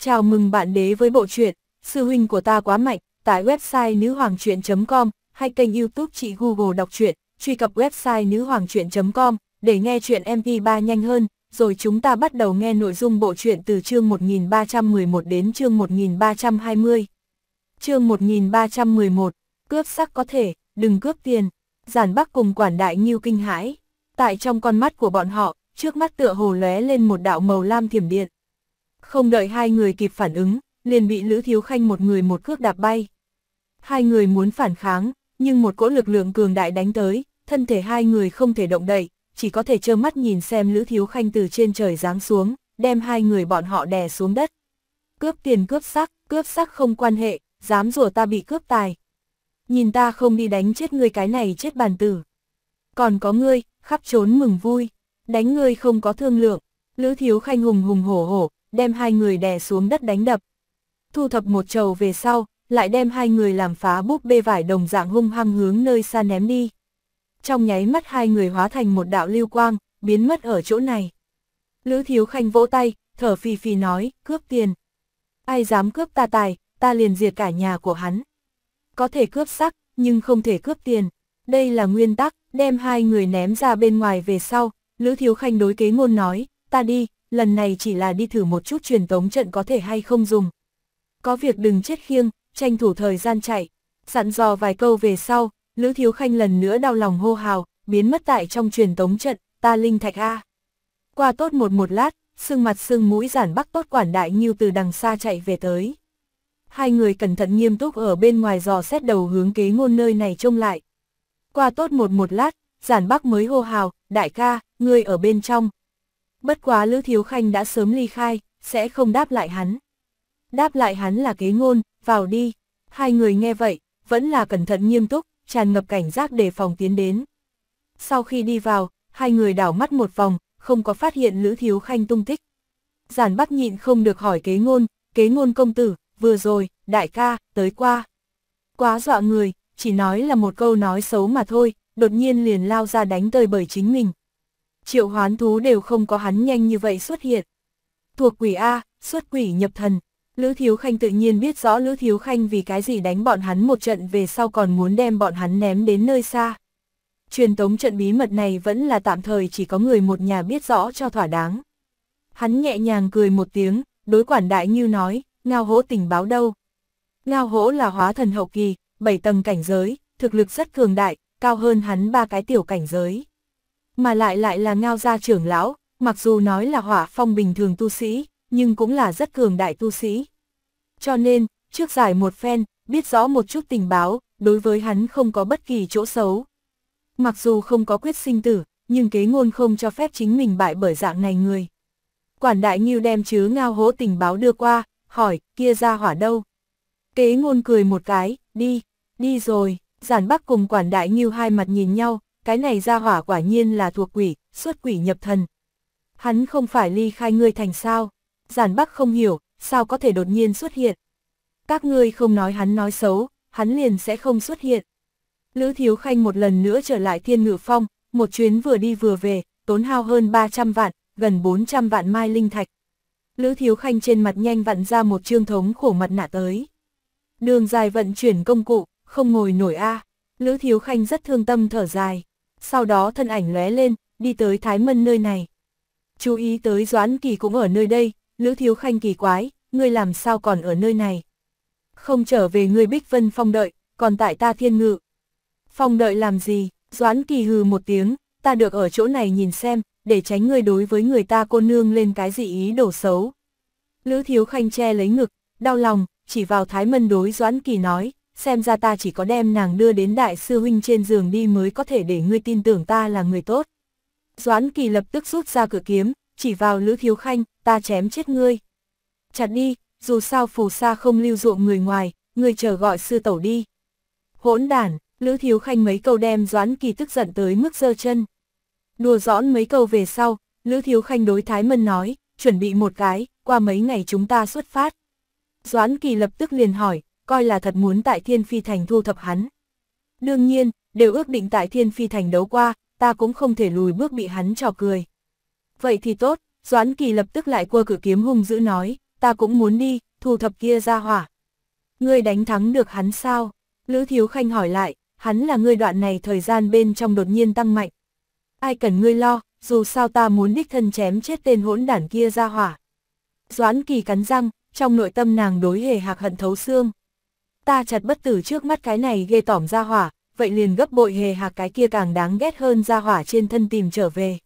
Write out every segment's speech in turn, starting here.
Chào mừng bạn đế với bộ truyện, sư huynh của ta quá mạnh, tại website nữ hoàng .com hay kênh youtube chị Google đọc truyện, truy cập website nữ hoàng com để nghe chuyện MP3 nhanh hơn, rồi chúng ta bắt đầu nghe nội dung bộ truyện từ chương 1311 đến chương 1320. Chương 1311, cướp sắc có thể, đừng cướp tiền. Giản Bắc cùng quản đại như kinh hãi. Tại trong con mắt của bọn họ, trước mắt tựa hồ lóe lên một đạo màu lam thiểm điện. Không đợi hai người kịp phản ứng, liền bị Lữ Thiếu Khanh một người một cước đạp bay. Hai người muốn phản kháng, nhưng một cỗ lực lượng cường đại đánh tới, thân thể hai người không thể động đậy, chỉ có thể trơ mắt nhìn xem Lữ Thiếu Khanh từ trên trời giáng xuống, đem hai người bọn họ đè xuống đất. Cướp tiền cướp sắc, cướp sắc không quan hệ, dám rủa ta bị cướp tài. Nhìn ta không đi đánh chết ngươi cái này chết bàn tử. Còn có ngươi, khắp trốn mừng vui, đánh ngươi không có thương lượng. Lữ Thiếu Khanh hùng hùng hổ hổ, đem hai người đè xuống đất đánh đập. Thu thập một trầu về sau, lại đem hai người làm phá búp bê vải đồng dạng hung hăng hướng nơi xa ném đi. Trong nháy mắt hai người hóa thành một đạo lưu quang, biến mất ở chỗ này. Lữ Thiếu Khanh vỗ tay, thở phì phì nói, cướp tiền. Ai dám cướp ta tài, ta liền diệt cả nhà của hắn. Có thể cướp sắc, nhưng không thể cướp tiền. Đây là nguyên tắc, đem hai người ném ra bên ngoài về sau. Lữ Thiếu Khanh đối kế ngôn nói, ta đi, lần này chỉ là đi thử một chút truyền tống trận có thể hay không dùng. Có việc đừng chết khiêng, tranh thủ thời gian chạy, sẵn dò vài câu về sau, Lữ Thiếu Khanh lần nữa đau lòng hô hào, biến mất tại trong truyền tống trận, ta linh thạch A. Qua tốt một một lát, sưng mặt sưng mũi giản bắc tốt quản đại như từ đằng xa chạy về tới. Hai người cẩn thận nghiêm túc ở bên ngoài dò xét đầu hướng kế ngôn nơi này trông lại. Qua tốt một một lát, giản bắc mới hô hào, đại ca, ngươi ở bên trong, Bất quá Lữ Thiếu Khanh đã sớm ly khai, sẽ không đáp lại hắn. Đáp lại hắn là kế ngôn, vào đi. Hai người nghe vậy, vẫn là cẩn thận nghiêm túc, tràn ngập cảnh giác đề phòng tiến đến. Sau khi đi vào, hai người đảo mắt một vòng, không có phát hiện Lữ Thiếu Khanh tung tích. Giản bắt nhịn không được hỏi kế ngôn, kế ngôn công tử, vừa rồi, đại ca, tới qua. Quá dọa người, chỉ nói là một câu nói xấu mà thôi, đột nhiên liền lao ra đánh tơi bởi chính mình triệu hoán thú đều không có hắn nhanh như vậy xuất hiện. Thuộc quỷ A, xuất quỷ nhập thần. Lữ Thiếu Khanh tự nhiên biết rõ Lữ Thiếu Khanh vì cái gì đánh bọn hắn một trận về sau còn muốn đem bọn hắn ném đến nơi xa. Truyền tống trận bí mật này vẫn là tạm thời chỉ có người một nhà biết rõ cho thỏa đáng. Hắn nhẹ nhàng cười một tiếng, đối quản đại như nói, ngao hỗ tình báo đâu. Ngao hỗ là hóa thần hậu kỳ, bảy tầng cảnh giới, thực lực rất cường đại, cao hơn hắn ba cái tiểu cảnh giới mà lại lại là ngao gia trưởng lão, mặc dù nói là hỏa phong bình thường tu sĩ, nhưng cũng là rất cường đại tu sĩ. Cho nên, trước giải một phen, biết rõ một chút tình báo, đối với hắn không có bất kỳ chỗ xấu. Mặc dù không có quyết sinh tử, nhưng kế ngôn không cho phép chính mình bại bởi dạng này người. Quản đại nghiêu đem chứ ngao hố tình báo đưa qua, hỏi, kia ra hỏa đâu? Kế ngôn cười một cái, đi, đi rồi, giản bắc cùng quản đại nghiêu hai mặt nhìn nhau, cái này ra hỏa quả nhiên là thuộc quỷ, xuất quỷ nhập thần. Hắn không phải ly khai ngươi thành sao? Giản Bắc không hiểu, sao có thể đột nhiên xuất hiện? Các ngươi không nói hắn nói xấu, hắn liền sẽ không xuất hiện. Lữ Thiếu Khanh một lần nữa trở lại Thiên Ngự Phong, một chuyến vừa đi vừa về, tốn hao hơn 300 vạn, gần 400 vạn mai linh thạch. Lữ Thiếu Khanh trên mặt nhanh vặn ra một trương thống khổ mặt nạ tới. Đường dài vận chuyển công cụ, không ngồi nổi a. À. Lữ Thiếu Khanh rất thương tâm thở dài sau đó thân ảnh lóe lên, đi tới Thái Mân nơi này. Chú ý tới Doãn Kỳ cũng ở nơi đây, Lữ Thiếu Khanh kỳ quái, ngươi làm sao còn ở nơi này? Không trở về ngươi Bích Vân Phong đợi, còn tại ta thiên ngự. Phong đợi làm gì? Doãn Kỳ hừ một tiếng, ta được ở chỗ này nhìn xem, để tránh ngươi đối với người ta cô nương lên cái gì ý đồ xấu. Lữ Thiếu Khanh che lấy ngực, đau lòng, chỉ vào Thái Mân đối Doãn Kỳ nói, xem ra ta chỉ có đem nàng đưa đến đại sư huynh trên giường đi mới có thể để ngươi tin tưởng ta là người tốt. Doãn kỳ lập tức rút ra cửa kiếm, chỉ vào Lữ Thiếu Khanh, ta chém chết ngươi. Chặt đi, dù sao phù sa không lưu ruộng người ngoài, ngươi chờ gọi sư tẩu đi. Hỗn đản, Lữ Thiếu Khanh mấy câu đem Doãn kỳ tức giận tới mức giơ chân. Đùa giỡn mấy câu về sau, Lữ Thiếu Khanh đối Thái Mân nói, chuẩn bị một cái, qua mấy ngày chúng ta xuất phát. Doãn kỳ lập tức liền hỏi, coi là thật muốn tại Thiên Phi Thành thu thập hắn. Đương nhiên, đều ước định tại Thiên Phi Thành đấu qua, ta cũng không thể lùi bước bị hắn trò cười. Vậy thì tốt, Doãn Kỳ lập tức lại quơ cử kiếm hung dữ nói, ta cũng muốn đi, thu thập kia ra hỏa. Ngươi đánh thắng được hắn sao? Lữ Thiếu Khanh hỏi lại, hắn là ngươi đoạn này thời gian bên trong đột nhiên tăng mạnh. Ai cần ngươi lo, dù sao ta muốn đích thân chém chết tên hỗn đản kia ra hỏa. Doãn Kỳ cắn răng, trong nội tâm nàng đối hề hạc hận thấu xương ta chặt bất tử trước mắt cái này ghê tỏm ra hỏa, vậy liền gấp bội hề hạc cái kia càng đáng ghét hơn ra hỏa trên thân tìm trở về.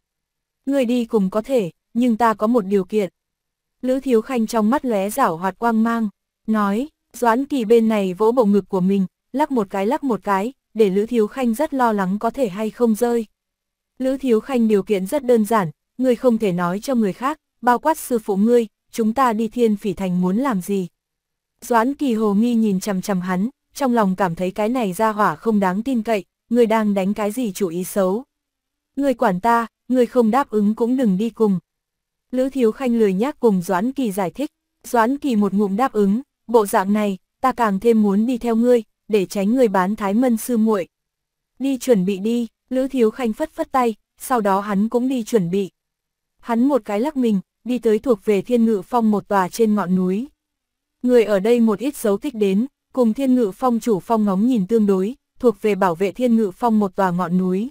Người đi cùng có thể, nhưng ta có một điều kiện. Lữ Thiếu Khanh trong mắt lóe rảo hoạt quang mang, nói, Doãn Kỳ bên này vỗ bộ ngực của mình, lắc một cái lắc một cái, để Lữ Thiếu Khanh rất lo lắng có thể hay không rơi. Lữ Thiếu Khanh điều kiện rất đơn giản, người không thể nói cho người khác, bao quát sư phụ ngươi, chúng ta đi thiên phỉ thành muốn làm gì, Doãn kỳ hồ nghi nhìn chằm chằm hắn, trong lòng cảm thấy cái này ra hỏa không đáng tin cậy, người đang đánh cái gì chủ ý xấu. Người quản ta, người không đáp ứng cũng đừng đi cùng. Lữ Thiếu Khanh lười nhác cùng Doãn Kỳ giải thích, Doãn Kỳ một ngụm đáp ứng, bộ dạng này, ta càng thêm muốn đi theo ngươi, để tránh người bán thái mân sư muội. Đi chuẩn bị đi, Lữ Thiếu Khanh phất phất tay, sau đó hắn cũng đi chuẩn bị. Hắn một cái lắc mình, đi tới thuộc về thiên ngự phong một tòa trên ngọn núi. Người ở đây một ít dấu thích đến, cùng thiên ngự phong chủ phong ngóng nhìn tương đối, thuộc về bảo vệ thiên ngự phong một tòa ngọn núi.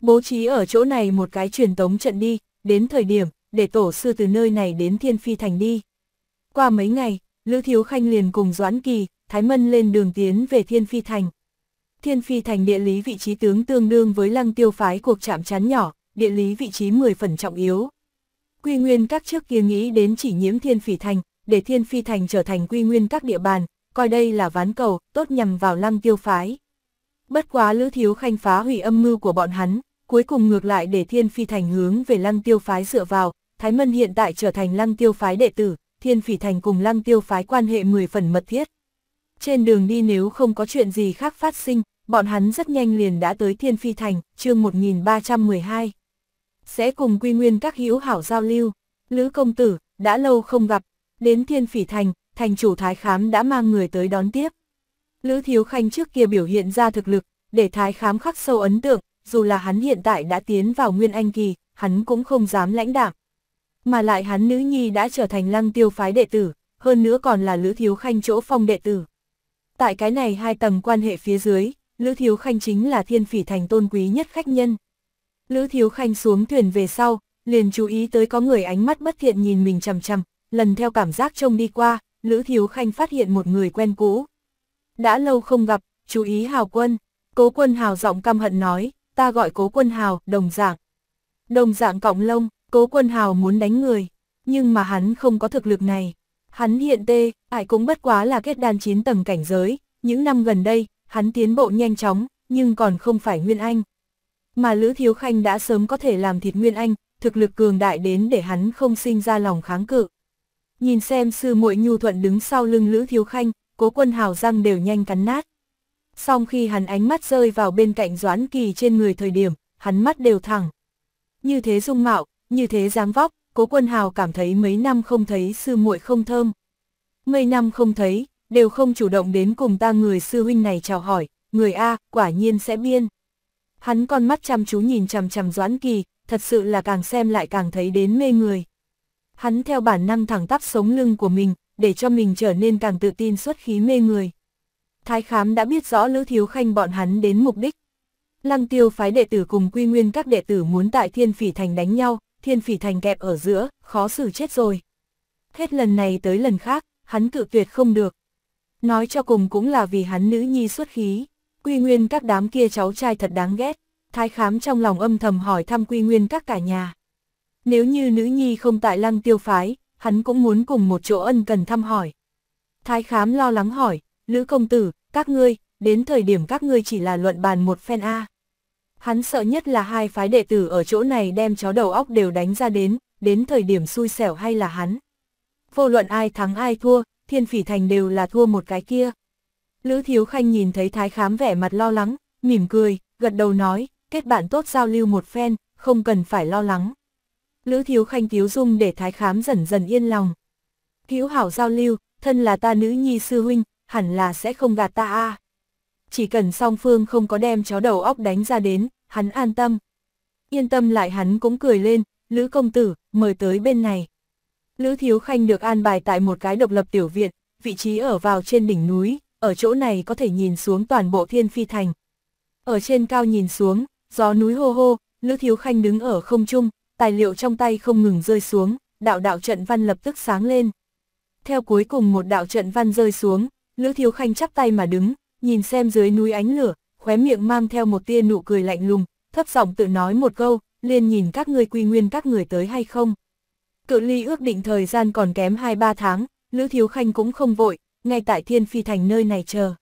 Bố trí ở chỗ này một cái truyền tống trận đi, đến thời điểm, để tổ sư từ nơi này đến thiên phi thành đi. Qua mấy ngày, Lữ Thiếu Khanh liền cùng Doãn Kỳ, Thái Mân lên đường tiến về thiên phi thành. Thiên phi thành địa lý vị trí tướng tương đương với lăng tiêu phái cuộc chạm chán nhỏ, địa lý vị trí 10 phần trọng yếu. Quy nguyên các trước kia nghĩ đến chỉ nhiễm thiên phỉ thành, để thiên phi thành trở thành quy nguyên các địa bàn, coi đây là ván cầu, tốt nhằm vào lăng tiêu phái. Bất quá Lữ Thiếu Khanh phá hủy âm mưu của bọn hắn, cuối cùng ngược lại để thiên phi thành hướng về lăng tiêu phái dựa vào, Thái Mân hiện tại trở thành lăng tiêu phái đệ tử, thiên Phi thành cùng lăng tiêu phái quan hệ 10 phần mật thiết. Trên đường đi nếu không có chuyện gì khác phát sinh, bọn hắn rất nhanh liền đã tới Thiên Phi Thành, chương 1312. Sẽ cùng quy nguyên các hữu hảo giao lưu. Lữ công tử, đã lâu không gặp, đến thiên phỉ thành, thành chủ Thái Khám đã mang người tới đón tiếp. Lữ Thiếu Khanh trước kia biểu hiện ra thực lực, để Thái Khám khắc sâu ấn tượng, dù là hắn hiện tại đã tiến vào Nguyên Anh Kỳ, hắn cũng không dám lãnh đạm. Mà lại hắn nữ nhi đã trở thành lăng tiêu phái đệ tử, hơn nữa còn là Lữ Thiếu Khanh chỗ phong đệ tử. Tại cái này hai tầng quan hệ phía dưới, Lữ Thiếu Khanh chính là thiên phỉ thành tôn quý nhất khách nhân. Lữ Thiếu Khanh xuống thuyền về sau, liền chú ý tới có người ánh mắt bất thiện nhìn mình chằm chằm, lần theo cảm giác trông đi qua, Lữ Thiếu Khanh phát hiện một người quen cũ. Đã lâu không gặp, chú ý Hào Quân, Cố Quân Hào giọng căm hận nói, ta gọi Cố Quân Hào, đồng dạng. Đồng dạng cọng lông, Cố Quân Hào muốn đánh người, nhưng mà hắn không có thực lực này. Hắn hiện tê, ải cũng bất quá là kết đan chín tầng cảnh giới, những năm gần đây, hắn tiến bộ nhanh chóng, nhưng còn không phải Nguyên Anh. Mà Lữ Thiếu Khanh đã sớm có thể làm thịt Nguyên Anh, thực lực cường đại đến để hắn không sinh ra lòng kháng cự. Nhìn xem sư muội nhu thuận đứng sau lưng Lữ Thiếu Khanh, cố quân hào răng đều nhanh cắn nát. Xong khi hắn ánh mắt rơi vào bên cạnh Doãn Kỳ trên người thời điểm, hắn mắt đều thẳng. Như thế dung mạo, như thế dáng vóc, cố quân hào cảm thấy mấy năm không thấy sư muội không thơm. Mấy năm không thấy, đều không chủ động đến cùng ta người sư huynh này chào hỏi, người A, quả nhiên sẽ biên. Hắn con mắt chăm chú nhìn chằm chằm Doãn Kỳ, thật sự là càng xem lại càng thấy đến mê người hắn theo bản năng thẳng tắp sống lưng của mình, để cho mình trở nên càng tự tin xuất khí mê người. Thái khám đã biết rõ Lữ Thiếu Khanh bọn hắn đến mục đích. Lăng tiêu phái đệ tử cùng quy nguyên các đệ tử muốn tại thiên phỉ thành đánh nhau, thiên phỉ thành kẹp ở giữa, khó xử chết rồi. Hết lần này tới lần khác, hắn cự tuyệt không được. Nói cho cùng cũng là vì hắn nữ nhi xuất khí, quy nguyên các đám kia cháu trai thật đáng ghét. Thái khám trong lòng âm thầm hỏi thăm quy nguyên các cả nhà. Nếu như nữ nhi không tại lăng tiêu phái, hắn cũng muốn cùng một chỗ ân cần thăm hỏi. Thái khám lo lắng hỏi, Lữ công tử, các ngươi, đến thời điểm các ngươi chỉ là luận bàn một phen A. Hắn sợ nhất là hai phái đệ tử ở chỗ này đem chó đầu óc đều đánh ra đến, đến thời điểm xui xẻo hay là hắn. Vô luận ai thắng ai thua, thiên phỉ thành đều là thua một cái kia. Lữ Thiếu Khanh nhìn thấy thái khám vẻ mặt lo lắng, mỉm cười, gật đầu nói, kết bạn tốt giao lưu một phen, không cần phải lo lắng. Lữ Thiếu Khanh thiếu dung để thái khám dần dần yên lòng. Hữu hảo giao lưu, thân là ta nữ nhi sư huynh, hẳn là sẽ không gạt ta a. Chỉ cần song phương không có đem chó đầu óc đánh ra đến, hắn an tâm. Yên tâm lại hắn cũng cười lên, Lữ công tử, mời tới bên này. Lữ Thiếu Khanh được an bài tại một cái độc lập tiểu viện, vị trí ở vào trên đỉnh núi, ở chỗ này có thể nhìn xuống toàn bộ thiên phi thành. Ở trên cao nhìn xuống, gió núi hô hô, Lữ Thiếu Khanh đứng ở không trung, tài liệu trong tay không ngừng rơi xuống, đạo đạo trận văn lập tức sáng lên. Theo cuối cùng một đạo trận văn rơi xuống, Lữ Thiếu Khanh chắp tay mà đứng, nhìn xem dưới núi ánh lửa, khóe miệng mang theo một tia nụ cười lạnh lùng, thấp giọng tự nói một câu, liền nhìn các ngươi quy nguyên các người tới hay không. Cự ly ước định thời gian còn kém 2-3 tháng, Lữ Thiếu Khanh cũng không vội, ngay tại Thiên Phi Thành nơi này chờ.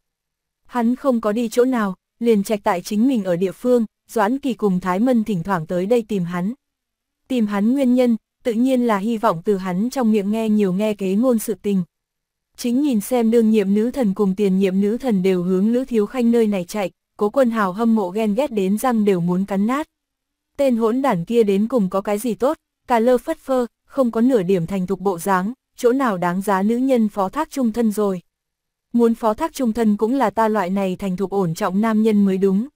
Hắn không có đi chỗ nào, liền trạch tại chính mình ở địa phương, Doãn Kỳ cùng Thái Mân thỉnh thoảng tới đây tìm hắn. Tìm hắn nguyên nhân, tự nhiên là hy vọng từ hắn trong miệng nghe nhiều nghe kế ngôn sự tình. Chính nhìn xem đương nhiệm nữ thần cùng tiền nhiệm nữ thần đều hướng nữ Thiếu Khanh nơi này chạy, cố quân hào hâm mộ ghen ghét đến răng đều muốn cắn nát. Tên hỗn đản kia đến cùng có cái gì tốt, cả lơ phất phơ, không có nửa điểm thành thục bộ dáng, chỗ nào đáng giá nữ nhân phó thác trung thân rồi. Muốn phó thác trung thân cũng là ta loại này thành thục ổn trọng nam nhân mới đúng.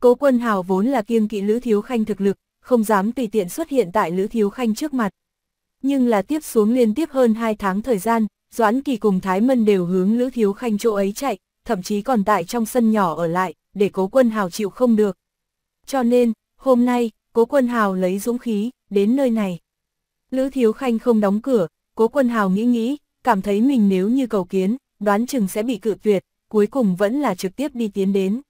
Cố quân hào vốn là kiêng kỵ Lữ Thiếu Khanh thực lực, không dám tùy tiện xuất hiện tại Lữ Thiếu Khanh trước mặt. Nhưng là tiếp xuống liên tiếp hơn 2 tháng thời gian, Doãn Kỳ cùng Thái Mân đều hướng Lữ Thiếu Khanh chỗ ấy chạy, thậm chí còn tại trong sân nhỏ ở lại, để cố quân hào chịu không được. Cho nên, hôm nay, cố quân hào lấy dũng khí, đến nơi này. Lữ Thiếu Khanh không đóng cửa, cố quân hào nghĩ nghĩ, cảm thấy mình nếu như cầu kiến, đoán chừng sẽ bị cự tuyệt, cuối cùng vẫn là trực tiếp đi tiến đến.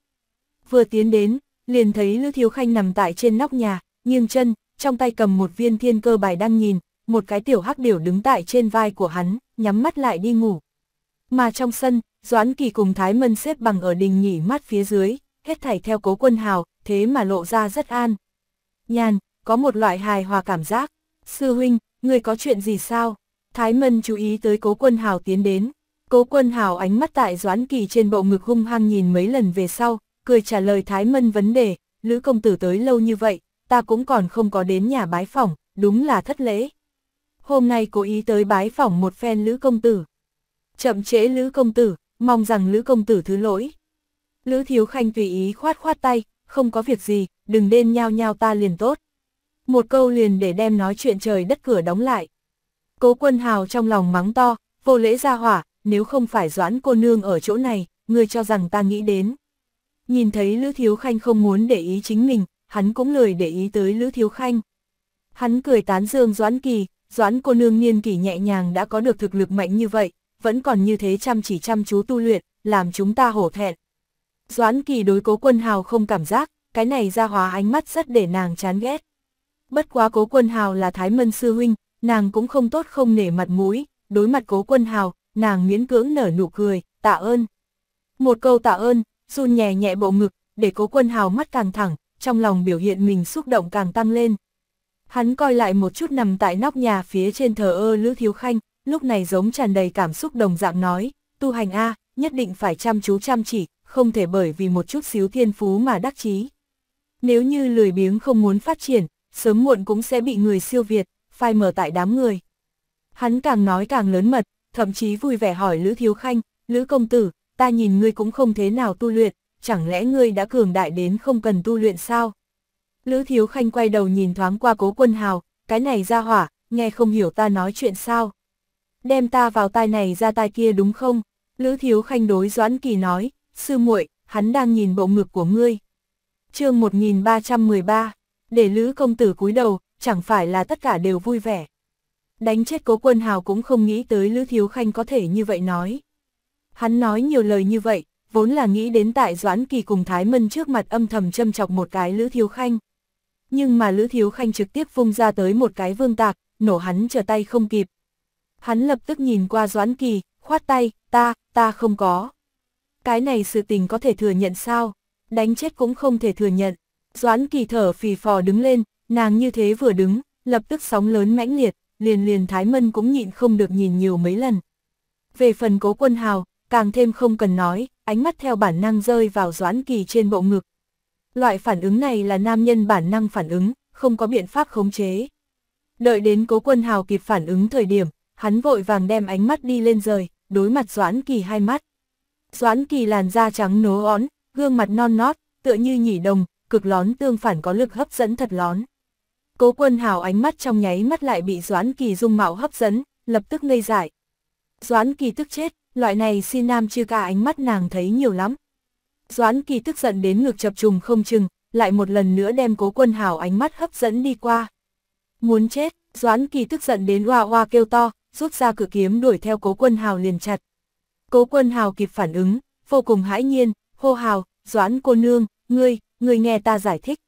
Vừa tiến đến, liền thấy Lữ Thiếu Khanh nằm tại trên nóc nhà, nghiêng chân, trong tay cầm một viên thiên cơ bài đang nhìn, một cái tiểu hắc điểu đứng tại trên vai của hắn, nhắm mắt lại đi ngủ. Mà trong sân, Doãn Kỳ cùng Thái Mân xếp bằng ở đình nhỉ mắt phía dưới, hết thảy theo cố quân hào, thế mà lộ ra rất an. Nhàn, có một loại hài hòa cảm giác. Sư huynh, người có chuyện gì sao? Thái Mân chú ý tới cố quân hào tiến đến. Cố quân hào ánh mắt tại Doãn Kỳ trên bộ ngực hung hăng nhìn mấy lần về sau, cười trả lời Thái Mân vấn đề, Lữ công tử tới lâu như vậy, ta cũng còn không có đến nhà bái phỏng, đúng là thất lễ. Hôm nay cố ý tới bái phỏng một phen Lữ Công Tử. Chậm chế Lữ Công Tử, mong rằng Lữ Công Tử thứ lỗi. Lữ Thiếu Khanh tùy ý khoát khoát tay, không có việc gì, đừng đên nhao nhao ta liền tốt. Một câu liền để đem nói chuyện trời đất cửa đóng lại. Cố quân hào trong lòng mắng to, vô lễ ra hỏa, nếu không phải doãn cô nương ở chỗ này, ngươi cho rằng ta nghĩ đến. Nhìn thấy Lữ Thiếu Khanh không muốn để ý chính mình, hắn cũng lời để ý tới Lữ Thiếu Khanh. Hắn cười tán dương Doãn Kỳ, Doãn cô nương niên kỷ nhẹ nhàng đã có được thực lực mạnh như vậy, vẫn còn như thế chăm chỉ chăm chú tu luyện, làm chúng ta hổ thẹn. Doãn Kỳ đối cố quân hào không cảm giác, cái này ra hóa ánh mắt rất để nàng chán ghét. Bất quá cố quân hào là Thái Mân Sư Huynh, nàng cũng không tốt không nể mặt mũi, đối mặt cố quân hào, nàng miễn cưỡng nở nụ cười, tạ ơn. Một câu tạ ơn, run nhẹ nhẹ bộ ngực, để cố quân hào mắt càng thẳng, trong lòng biểu hiện mình xúc động càng tăng lên. Hắn coi lại một chút nằm tại nóc nhà phía trên thờ ơ Lữ Thiếu Khanh, lúc này giống tràn đầy cảm xúc đồng dạng nói, tu hành A, nhất định phải chăm chú chăm chỉ, không thể bởi vì một chút xíu thiên phú mà đắc chí. Nếu như lười biếng không muốn phát triển, sớm muộn cũng sẽ bị người siêu việt, phai mở tại đám người. Hắn càng nói càng lớn mật, thậm chí vui vẻ hỏi Lữ Thiếu Khanh, Lữ Công Tử, ta nhìn ngươi cũng không thế nào tu luyện, chẳng lẽ ngươi đã cường đại đến không cần tu luyện sao? Lữ Thiếu Khanh quay đầu nhìn thoáng qua cố quân hào, cái này ra hỏa, nghe không hiểu ta nói chuyện sao? Đem ta vào tai này ra tai kia đúng không? Lữ Thiếu Khanh đối Doãn Kỳ nói, sư muội, hắn đang nhìn bộ ngực của ngươi. chương 1313, để Lữ công tử cúi đầu, chẳng phải là tất cả đều vui vẻ. Đánh chết cố quân hào cũng không nghĩ tới Lữ Thiếu Khanh có thể như vậy nói. Hắn nói nhiều lời như vậy, vốn là nghĩ đến tại Doãn Kỳ cùng Thái Mân trước mặt âm thầm châm chọc một cái Lữ Thiếu Khanh. Nhưng mà Lữ Thiếu Khanh trực tiếp vung ra tới một cái vương tạc, nổ hắn trở tay không kịp. Hắn lập tức nhìn qua Doãn Kỳ, khoát tay, ta, ta không có. Cái này sự tình có thể thừa nhận sao? Đánh chết cũng không thể thừa nhận. Doãn Kỳ thở phì phò đứng lên, nàng như thế vừa đứng, lập tức sóng lớn mãnh liệt, liền liền Thái Mân cũng nhịn không được nhìn nhiều mấy lần. Về phần cố quân hào, càng thêm không cần nói, ánh mắt theo bản năng rơi vào Doãn Kỳ trên bộ ngực. Loại phản ứng này là nam nhân bản năng phản ứng, không có biện pháp khống chế. Đợi đến cố quân hào kịp phản ứng thời điểm, hắn vội vàng đem ánh mắt đi lên rời, đối mặt Doãn Kỳ hai mắt. Doãn Kỳ làn da trắng nố ón, gương mặt non nót, tựa như nhỉ đồng, cực lón tương phản có lực hấp dẫn thật lón. Cố quân hào ánh mắt trong nháy mắt lại bị Doãn Kỳ dung mạo hấp dẫn, lập tức ngây dại. Doãn Kỳ tức chết, loại này xin nam chưa cả ánh mắt nàng thấy nhiều lắm. Doãn kỳ tức giận đến ngực chập trùng không chừng, lại một lần nữa đem cố quân hảo ánh mắt hấp dẫn đi qua. Muốn chết, Doãn kỳ tức giận đến hoa hoa kêu to, rút ra cửa kiếm đuổi theo cố quân hào liền chặt. Cố quân hào kịp phản ứng, vô cùng hãi nhiên, hô hào, Doãn cô nương, ngươi, ngươi nghe ta giải thích.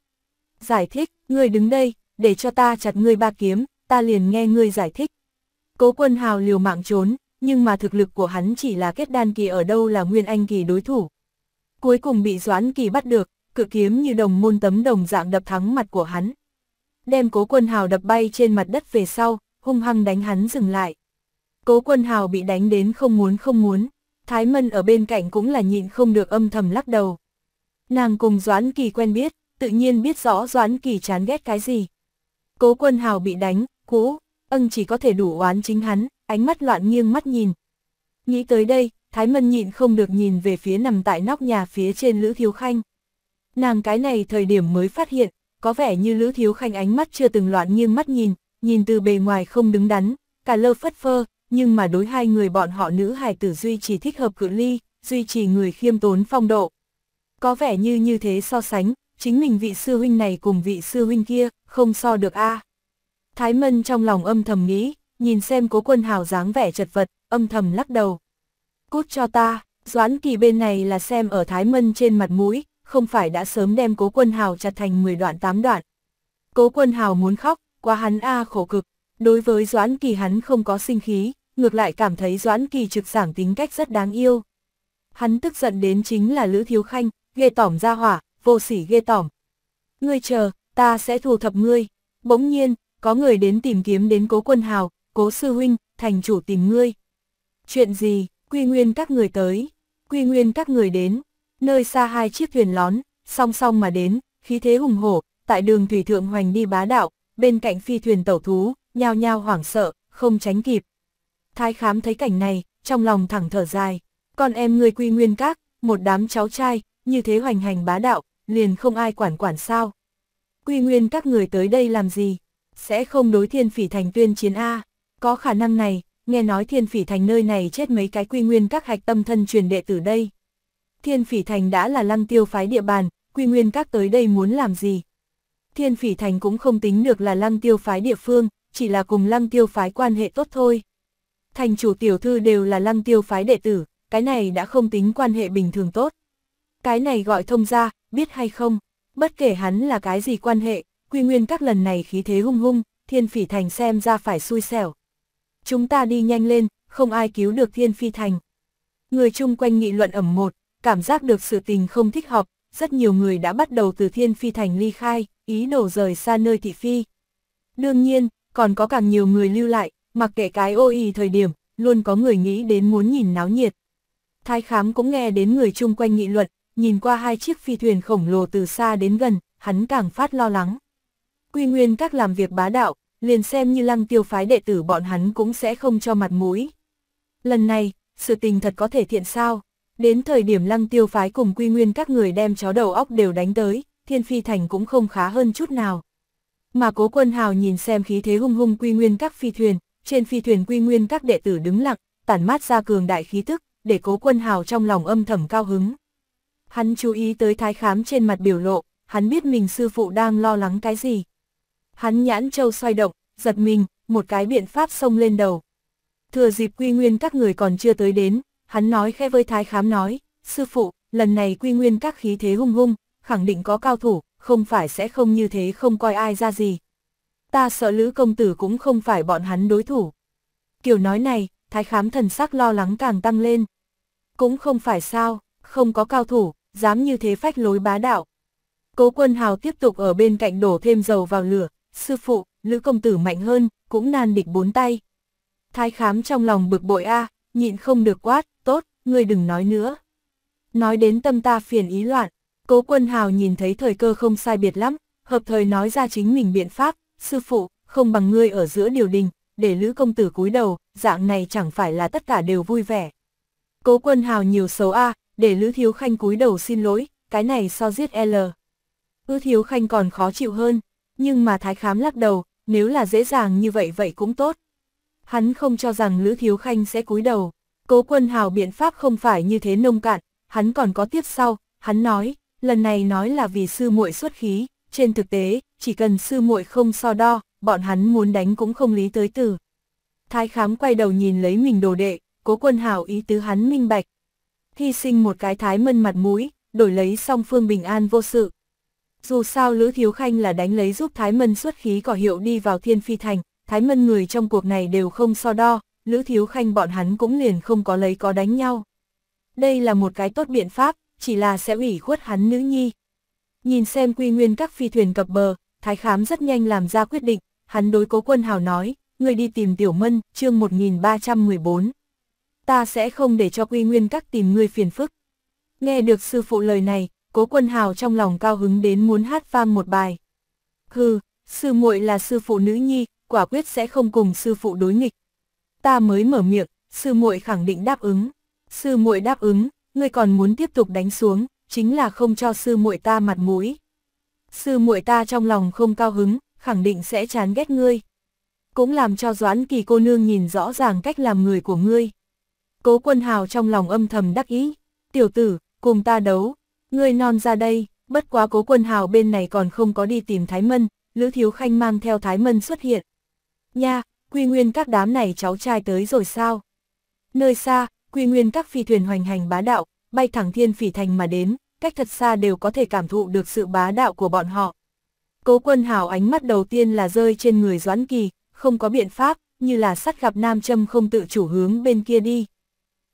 Giải thích, ngươi đứng đây, để cho ta chặt ngươi ba kiếm, ta liền nghe ngươi giải thích. Cố quân hào liều mạng trốn, nhưng mà thực lực của hắn chỉ là kết đan kỳ ở đâu là nguyên anh kỳ đối thủ. Cuối cùng bị doãn kỳ bắt được, cự kiếm như đồng môn tấm đồng dạng đập thắng mặt của hắn. Đem cố quân hào đập bay trên mặt đất về sau, hung hăng đánh hắn dừng lại. Cố quân hào bị đánh đến không muốn không muốn, Thái Mân ở bên cạnh cũng là nhịn không được âm thầm lắc đầu. Nàng cùng Doãn Kỳ quen biết, tự nhiên biết rõ Doãn Kỳ chán ghét cái gì. Cố quân hào bị đánh, cũ, ân chỉ có thể đủ oán chính hắn, ánh mắt loạn nghiêng mắt nhìn. Nghĩ tới đây, Thái Mân nhịn không được nhìn về phía nằm tại nóc nhà phía trên Lữ Thiếu Khanh. Nàng cái này thời điểm mới phát hiện, có vẻ như Lữ Thiếu Khanh ánh mắt chưa từng loạn nghiêng mắt nhìn, nhìn từ bề ngoài không đứng đắn, cả lơ phất phơ, nhưng mà đối hai người bọn họ nữ hài tử duy trì thích hợp cự ly, duy trì người khiêm tốn phong độ. Có vẻ như như thế so sánh, chính mình vị sư huynh này cùng vị sư huynh kia, không so được a Thái Mân trong lòng âm thầm nghĩ, nhìn xem cố quân hào dáng vẻ chật vật, âm thầm lắc đầu. Cút cho ta, Doãn Kỳ bên này là xem ở Thái Mân trên mặt mũi, không phải đã sớm đem cố quân hào chặt thành 10 đoạn 8 đoạn. Cố quân hào muốn khóc, quá hắn a à khổ cực, đối với Doãn Kỳ hắn không có sinh khí, ngược lại cảm thấy Doãn Kỳ trực giảng tính cách rất đáng yêu. Hắn tức giận đến chính là Lữ Thiếu Khanh, ghê tỏm ra hỏa, vô sỉ ghê tỏm. Ngươi chờ, ta sẽ thu thập ngươi. Bỗng nhiên, có người đến tìm kiếm đến cố quân hào, cố sư huynh, thành chủ tìm ngươi. Chuyện gì, quy nguyên các người tới, quy nguyên các người đến, nơi xa hai chiếc thuyền lón, song song mà đến, khí thế hùng hổ, tại đường thủy thượng hoành đi bá đạo, bên cạnh phi thuyền tẩu thú, nhao nhao hoảng sợ, không tránh kịp. Thái khám thấy cảnh này, trong lòng thẳng thở dài, con em người quy nguyên các, một đám cháu trai, như thế hoành hành bá đạo, liền không ai quản quản sao. Quy nguyên các người tới đây làm gì? Sẽ không đối thiên phỉ thành tuyên chiến A. Có khả năng này, nghe nói thiên phỉ thành nơi này chết mấy cái quy nguyên các hạch tâm thân truyền đệ tử đây. Thiên phỉ thành đã là lăng tiêu phái địa bàn, quy nguyên các tới đây muốn làm gì? Thiên phỉ thành cũng không tính được là lăng tiêu phái địa phương, chỉ là cùng lăng tiêu phái quan hệ tốt thôi. Thành chủ tiểu thư đều là lăng tiêu phái đệ tử, cái này đã không tính quan hệ bình thường tốt. Cái này gọi thông ra, biết hay không, bất kể hắn là cái gì quan hệ, quy nguyên các lần này khí thế hung hung, thiên phỉ thành xem ra phải xui xẻo chúng ta đi nhanh lên, không ai cứu được thiên phi thành. Người chung quanh nghị luận ẩm một, cảm giác được sự tình không thích hợp, rất nhiều người đã bắt đầu từ thiên phi thành ly khai, ý đồ rời xa nơi thị phi. Đương nhiên, còn có càng nhiều người lưu lại, mặc kệ cái ô y thời điểm, luôn có người nghĩ đến muốn nhìn náo nhiệt. Thái khám cũng nghe đến người chung quanh nghị luận, nhìn qua hai chiếc phi thuyền khổng lồ từ xa đến gần, hắn càng phát lo lắng. Quy nguyên các làm việc bá đạo, liền xem như lăng tiêu phái đệ tử bọn hắn cũng sẽ không cho mặt mũi. Lần này, sự tình thật có thể thiện sao, đến thời điểm lăng tiêu phái cùng quy nguyên các người đem chó đầu óc đều đánh tới, thiên phi thành cũng không khá hơn chút nào. Mà cố quân hào nhìn xem khí thế hung hung quy nguyên các phi thuyền, trên phi thuyền quy nguyên các đệ tử đứng lặng, tản mát ra cường đại khí tức, để cố quân hào trong lòng âm thầm cao hứng. Hắn chú ý tới thái khám trên mặt biểu lộ, hắn biết mình sư phụ đang lo lắng cái gì. Hắn nhãn châu xoay động, giật mình, một cái biện pháp xông lên đầu. Thừa dịp quy nguyên các người còn chưa tới đến, hắn nói khẽ với thái khám nói, sư phụ, lần này quy nguyên các khí thế hung hung, khẳng định có cao thủ, không phải sẽ không như thế không coi ai ra gì. Ta sợ lữ công tử cũng không phải bọn hắn đối thủ. Kiểu nói này, thái khám thần sắc lo lắng càng tăng lên. Cũng không phải sao, không có cao thủ, dám như thế phách lối bá đạo. Cố quân hào tiếp tục ở bên cạnh đổ thêm dầu vào lửa, Sư phụ, Lữ công tử mạnh hơn, cũng nan địch bốn tay. Thái khám trong lòng bực bội a, nhịn không được quát, tốt, ngươi đừng nói nữa. Nói đến tâm ta phiền ý loạn, cố quân hào nhìn thấy thời cơ không sai biệt lắm, hợp thời nói ra chính mình biện pháp, sư phụ, không bằng ngươi ở giữa điều đình, để Lữ công tử cúi đầu, dạng này chẳng phải là tất cả đều vui vẻ. Cố quân hào nhiều xấu a, để Lữ Thiếu Khanh cúi đầu xin lỗi, cái này so giết L. Lữ Thiếu Khanh còn khó chịu hơn nhưng mà thái khám lắc đầu, nếu là dễ dàng như vậy vậy cũng tốt. Hắn không cho rằng Lữ Thiếu Khanh sẽ cúi đầu, cố quân hào biện pháp không phải như thế nông cạn, hắn còn có tiếp sau, hắn nói, lần này nói là vì sư muội xuất khí, trên thực tế, chỉ cần sư muội không so đo, bọn hắn muốn đánh cũng không lý tới từ. Thái khám quay đầu nhìn lấy mình đồ đệ, cố quân hào ý tứ hắn minh bạch. Hy sinh một cái thái mân mặt mũi, đổi lấy song phương bình an vô sự. Dù sao Lữ Thiếu Khanh là đánh lấy giúp Thái Mân xuất khí cỏ hiệu đi vào Thiên Phi Thành, Thái Mân người trong cuộc này đều không so đo, Lữ Thiếu Khanh bọn hắn cũng liền không có lấy có đánh nhau. Đây là một cái tốt biện pháp, chỉ là sẽ ủy khuất hắn nữ nhi. Nhìn xem quy nguyên các phi thuyền cập bờ, Thái Khám rất nhanh làm ra quyết định, hắn đối cố quân hào nói, người đi tìm Tiểu Mân, chương 1314. Ta sẽ không để cho quy nguyên các tìm người phiền phức. Nghe được sư phụ lời này, cố quân hào trong lòng cao hứng đến muốn hát vang một bài. Hừ, sư muội là sư phụ nữ nhi, quả quyết sẽ không cùng sư phụ đối nghịch. Ta mới mở miệng, sư muội khẳng định đáp ứng. Sư muội đáp ứng, ngươi còn muốn tiếp tục đánh xuống, chính là không cho sư muội ta mặt mũi. Sư muội ta trong lòng không cao hứng, khẳng định sẽ chán ghét ngươi. Cũng làm cho Doãn Kỳ cô nương nhìn rõ ràng cách làm người của ngươi. Cố quân hào trong lòng âm thầm đắc ý, tiểu tử, cùng ta đấu, Ngươi non ra đây, bất quá cố quân hào bên này còn không có đi tìm Thái Mân, Lữ Thiếu Khanh mang theo Thái Mân xuất hiện. Nha, quy nguyên các đám này cháu trai tới rồi sao? Nơi xa, quy nguyên các phi thuyền hoành hành bá đạo, bay thẳng thiên phỉ thành mà đến, cách thật xa đều có thể cảm thụ được sự bá đạo của bọn họ. Cố quân hào ánh mắt đầu tiên là rơi trên người Doãn Kỳ, không có biện pháp, như là sắt gặp nam châm không tự chủ hướng bên kia đi.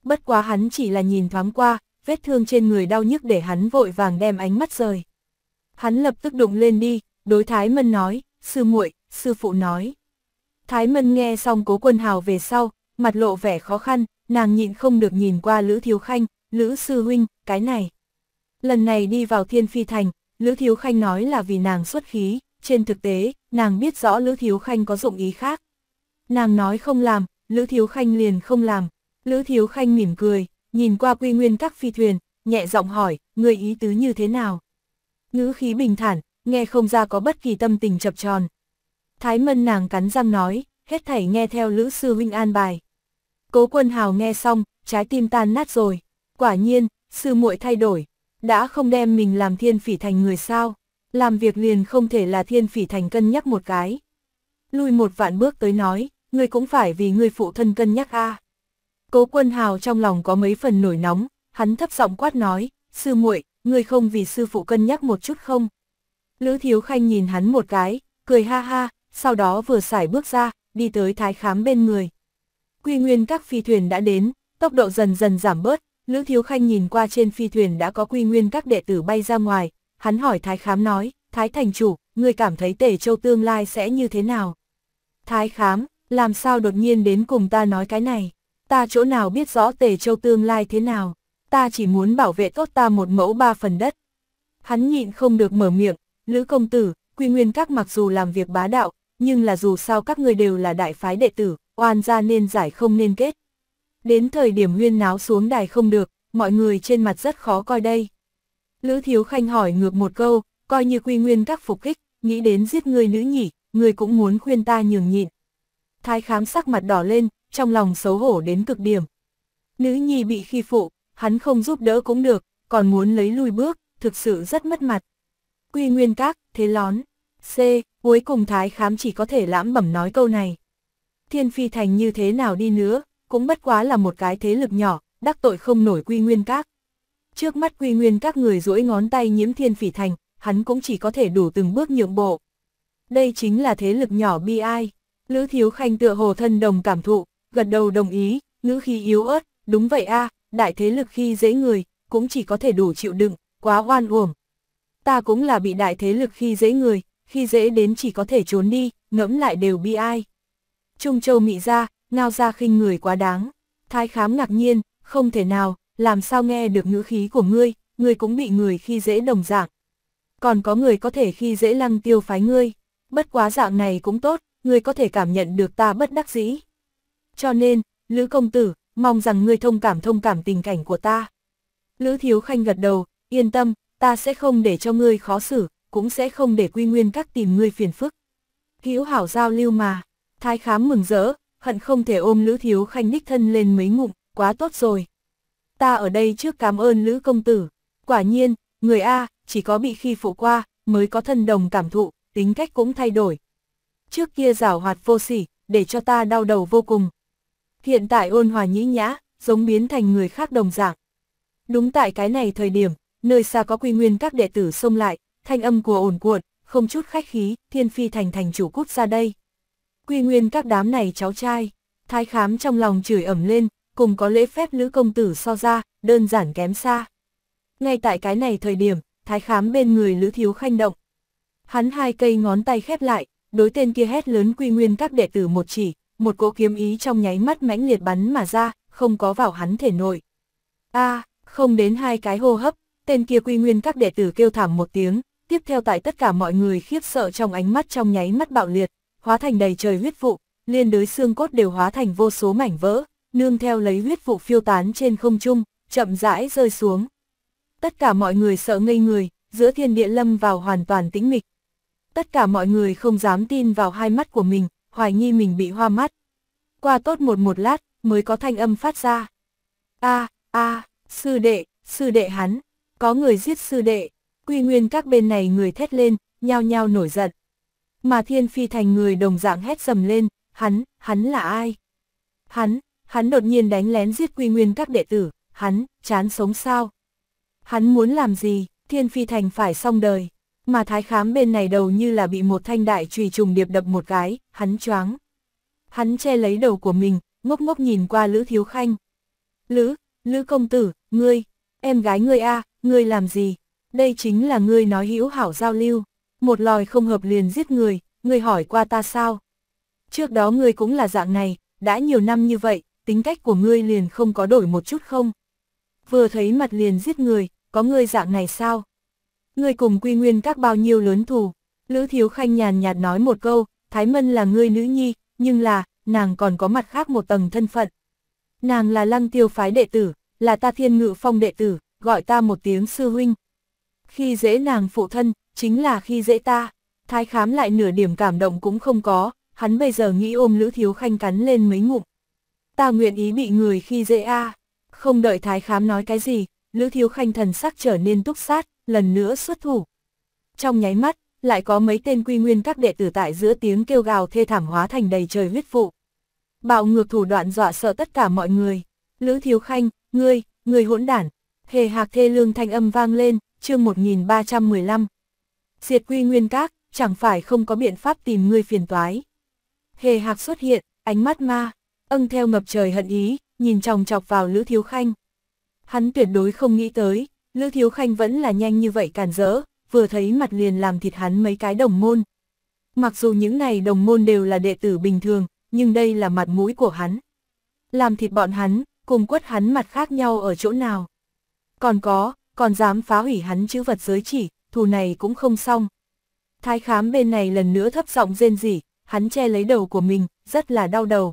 Bất quá hắn chỉ là nhìn thoáng qua, vết thương trên người đau nhức để hắn vội vàng đem ánh mắt rời. Hắn lập tức đụng lên đi, đối Thái Mân nói, sư muội, sư phụ nói. Thái Mân nghe xong cố quân hào về sau, mặt lộ vẻ khó khăn, nàng nhịn không được nhìn qua Lữ Thiếu Khanh, Lữ Sư Huynh, cái này. Lần này đi vào Thiên Phi Thành, Lữ Thiếu Khanh nói là vì nàng xuất khí, trên thực tế, nàng biết rõ Lữ Thiếu Khanh có dụng ý khác. Nàng nói không làm, Lữ Thiếu Khanh liền không làm, Lữ Thiếu Khanh mỉm cười, nhìn qua quy nguyên các phi thuyền, nhẹ giọng hỏi, người ý tứ như thế nào? Ngữ khí bình thản, nghe không ra có bất kỳ tâm tình chập tròn. Thái mân nàng cắn răng nói, hết thảy nghe theo lữ sư huynh an bài. Cố quân hào nghe xong, trái tim tan nát rồi. Quả nhiên, sư muội thay đổi, đã không đem mình làm thiên phỉ thành người sao, làm việc liền không thể là thiên phỉ thành cân nhắc một cái. Lui một vạn bước tới nói, ngươi cũng phải vì ngươi phụ thân cân nhắc a. À. Cố quân hào trong lòng có mấy phần nổi nóng, hắn thấp giọng quát nói, sư muội, ngươi không vì sư phụ cân nhắc một chút không? Lữ Thiếu Khanh nhìn hắn một cái, cười ha ha, sau đó vừa xài bước ra, đi tới thái khám bên người. Quy nguyên các phi thuyền đã đến, tốc độ dần dần giảm bớt, Lữ Thiếu Khanh nhìn qua trên phi thuyền đã có quy nguyên các đệ tử bay ra ngoài, hắn hỏi thái khám nói, thái thành chủ, ngươi cảm thấy tể châu tương lai sẽ như thế nào? Thái khám, làm sao đột nhiên đến cùng ta nói cái này? ta chỗ nào biết rõ Tề Châu tương lai thế nào, ta chỉ muốn bảo vệ tốt ta một mẫu ba phần đất. Hắn nhịn không được mở miệng, Lữ Công Tử, Quy Nguyên các mặc dù làm việc bá đạo, nhưng là dù sao các người đều là đại phái đệ tử, oan gia nên giải không nên kết. Đến thời điểm huyên náo xuống đài không được, mọi người trên mặt rất khó coi đây. Lữ Thiếu Khanh hỏi ngược một câu, coi như quy nguyên các phục kích, nghĩ đến giết người nữ nhỉ, người cũng muốn khuyên ta nhường nhịn. Thái khám sắc mặt đỏ lên, trong lòng xấu hổ đến cực điểm. Nữ nhi bị khi phụ, hắn không giúp đỡ cũng được, còn muốn lấy lui bước, thực sự rất mất mặt. Quy nguyên các, thế lón. C. Cuối cùng thái khám chỉ có thể lãm bẩm nói câu này. Thiên phi thành như thế nào đi nữa, cũng bất quá là một cái thế lực nhỏ, đắc tội không nổi quy nguyên các. Trước mắt quy nguyên các người duỗi ngón tay nhiễm thiên phỉ thành, hắn cũng chỉ có thể đủ từng bước nhượng bộ. Đây chính là thế lực nhỏ bi ai. Lữ Thiếu Khanh tựa hồ thân đồng cảm thụ, gật đầu đồng ý, ngữ khí yếu ớt, đúng vậy a, đại thế lực khi dễ người, cũng chỉ có thể đủ chịu đựng, quá oan uổng. Ta cũng là bị đại thế lực khi dễ người, khi dễ đến chỉ có thể trốn đi, ngẫm lại đều bi ai. Trung Châu mị ra, ngao ra khinh người quá đáng. Thái khám ngạc nhiên, không thể nào, làm sao nghe được ngữ khí của ngươi, ngươi cũng bị người khi dễ đồng dạng. Còn có người có thể khi dễ lăng tiêu phái ngươi, bất quá dạng này cũng tốt, ngươi có thể cảm nhận được ta bất đắc dĩ cho nên, Lữ công tử, mong rằng ngươi thông cảm thông cảm tình cảnh của ta. Lữ Thiếu Khanh gật đầu, yên tâm, ta sẽ không để cho ngươi khó xử, cũng sẽ không để quy nguyên các tìm ngươi phiền phức. Hữu hảo giao lưu mà, thái khám mừng rỡ, hận không thể ôm Lữ Thiếu Khanh ních thân lên mấy ngụm, quá tốt rồi. Ta ở đây trước cảm ơn Lữ công tử, quả nhiên, người A, chỉ có bị khi phụ qua, mới có thân đồng cảm thụ, tính cách cũng thay đổi. Trước kia rào hoạt vô sỉ, để cho ta đau đầu vô cùng, Hiện tại ôn hòa nhĩ nhã, giống biến thành người khác đồng dạng. Đúng tại cái này thời điểm, nơi xa có quy nguyên các đệ tử xông lại, thanh âm của ổn cuộn, không chút khách khí, thiên phi thành thành chủ cút ra đây. Quy nguyên các đám này cháu trai, thái khám trong lòng chửi ẩm lên, cùng có lễ phép lữ công tử so ra, đơn giản kém xa. Ngay tại cái này thời điểm, thái khám bên người lữ thiếu khanh động. Hắn hai cây ngón tay khép lại, đối tên kia hét lớn quy nguyên các đệ tử một chỉ, một cỗ kiếm ý trong nháy mắt mãnh liệt bắn mà ra, không có vào hắn thể nội. A, à, không đến hai cái hô hấp, tên kia quy nguyên các đệ tử kêu thảm một tiếng, tiếp theo tại tất cả mọi người khiếp sợ trong ánh mắt trong nháy mắt bạo liệt, hóa thành đầy trời huyết vụ, liên đới xương cốt đều hóa thành vô số mảnh vỡ, nương theo lấy huyết vụ phiêu tán trên không trung, chậm rãi rơi xuống. Tất cả mọi người sợ ngây người, giữa thiên địa lâm vào hoàn toàn tĩnh mịch. Tất cả mọi người không dám tin vào hai mắt của mình, hoài nghi mình bị hoa mắt. Qua tốt một một lát, mới có thanh âm phát ra. a a sư đệ, sư đệ hắn, có người giết sư đệ, quy nguyên các bên này người thét lên, nhao nhao nổi giận. Mà thiên phi thành người đồng dạng hét sầm lên, hắn, hắn là ai? Hắn, hắn đột nhiên đánh lén giết quy nguyên các đệ tử, hắn, chán sống sao? Hắn muốn làm gì, thiên phi thành phải xong đời mà thái khám bên này đầu như là bị một thanh đại trùy trùng điệp đập một cái, hắn choáng. Hắn che lấy đầu của mình, ngốc ngốc nhìn qua Lữ Thiếu Khanh. Lữ, Lữ công tử, ngươi, em gái ngươi a, ngươi làm gì? Đây chính là ngươi nói hữu hảo giao lưu, một lòi không hợp liền giết người, ngươi hỏi qua ta sao? Trước đó ngươi cũng là dạng này, đã nhiều năm như vậy, tính cách của ngươi liền không có đổi một chút không? Vừa thấy mặt liền giết người, có ngươi dạng này sao? ngươi cùng quy nguyên các bao nhiêu lớn thù. Lữ Thiếu Khanh nhàn nhạt nói một câu, Thái Mân là ngươi nữ nhi, nhưng là, nàng còn có mặt khác một tầng thân phận. Nàng là lăng tiêu phái đệ tử, là ta thiên ngự phong đệ tử, gọi ta một tiếng sư huynh. Khi dễ nàng phụ thân, chính là khi dễ ta. Thái khám lại nửa điểm cảm động cũng không có, hắn bây giờ nghĩ ôm Lữ Thiếu Khanh cắn lên mấy ngụm. Ta nguyện ý bị người khi dễ a Không đợi Thái khám nói cái gì, Lữ Thiếu Khanh thần sắc trở nên túc sát, lần nữa xuất thủ. Trong nháy mắt, lại có mấy tên quy nguyên các đệ tử tại giữa tiếng kêu gào thê thảm hóa thành đầy trời huyết vụ. Bạo ngược thủ đoạn dọa sợ tất cả mọi người. Lữ Thiếu Khanh, ngươi, ngươi hỗn đản. Hề hạc thê lương thanh âm vang lên, chương 1315. Diệt quy nguyên các, chẳng phải không có biện pháp tìm ngươi phiền toái. Hề hạc xuất hiện, ánh mắt ma, âng theo ngập trời hận ý, nhìn chòng chọc vào Lữ Thiếu Khanh. Hắn tuyệt đối không nghĩ tới, Lữ Thiếu Khanh vẫn là nhanh như vậy càn rỡ, vừa thấy mặt liền làm thịt hắn mấy cái đồng môn. Mặc dù những này đồng môn đều là đệ tử bình thường, nhưng đây là mặt mũi của hắn. Làm thịt bọn hắn, cùng quất hắn mặt khác nhau ở chỗ nào. Còn có, còn dám phá hủy hắn chữ vật giới chỉ, thù này cũng không xong. Thái khám bên này lần nữa thấp giọng rên rỉ, hắn che lấy đầu của mình, rất là đau đầu.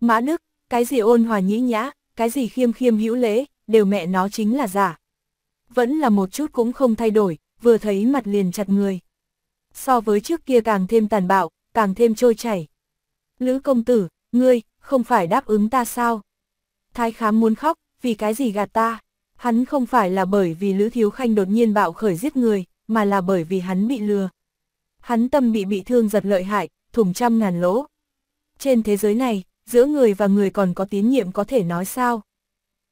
Mã Đức, cái gì ôn hòa nhĩ nhã, cái gì khiêm khiêm hữu lễ, đều mẹ nó chính là giả vẫn là một chút cũng không thay đổi, vừa thấy mặt liền chặt người. So với trước kia càng thêm tàn bạo, càng thêm trôi chảy. Lữ công tử, ngươi, không phải đáp ứng ta sao? Thái khám muốn khóc, vì cái gì gạt ta? Hắn không phải là bởi vì Lữ Thiếu Khanh đột nhiên bạo khởi giết người, mà là bởi vì hắn bị lừa. Hắn tâm bị bị thương giật lợi hại, thủng trăm ngàn lỗ. Trên thế giới này, giữa người và người còn có tín nhiệm có thể nói sao?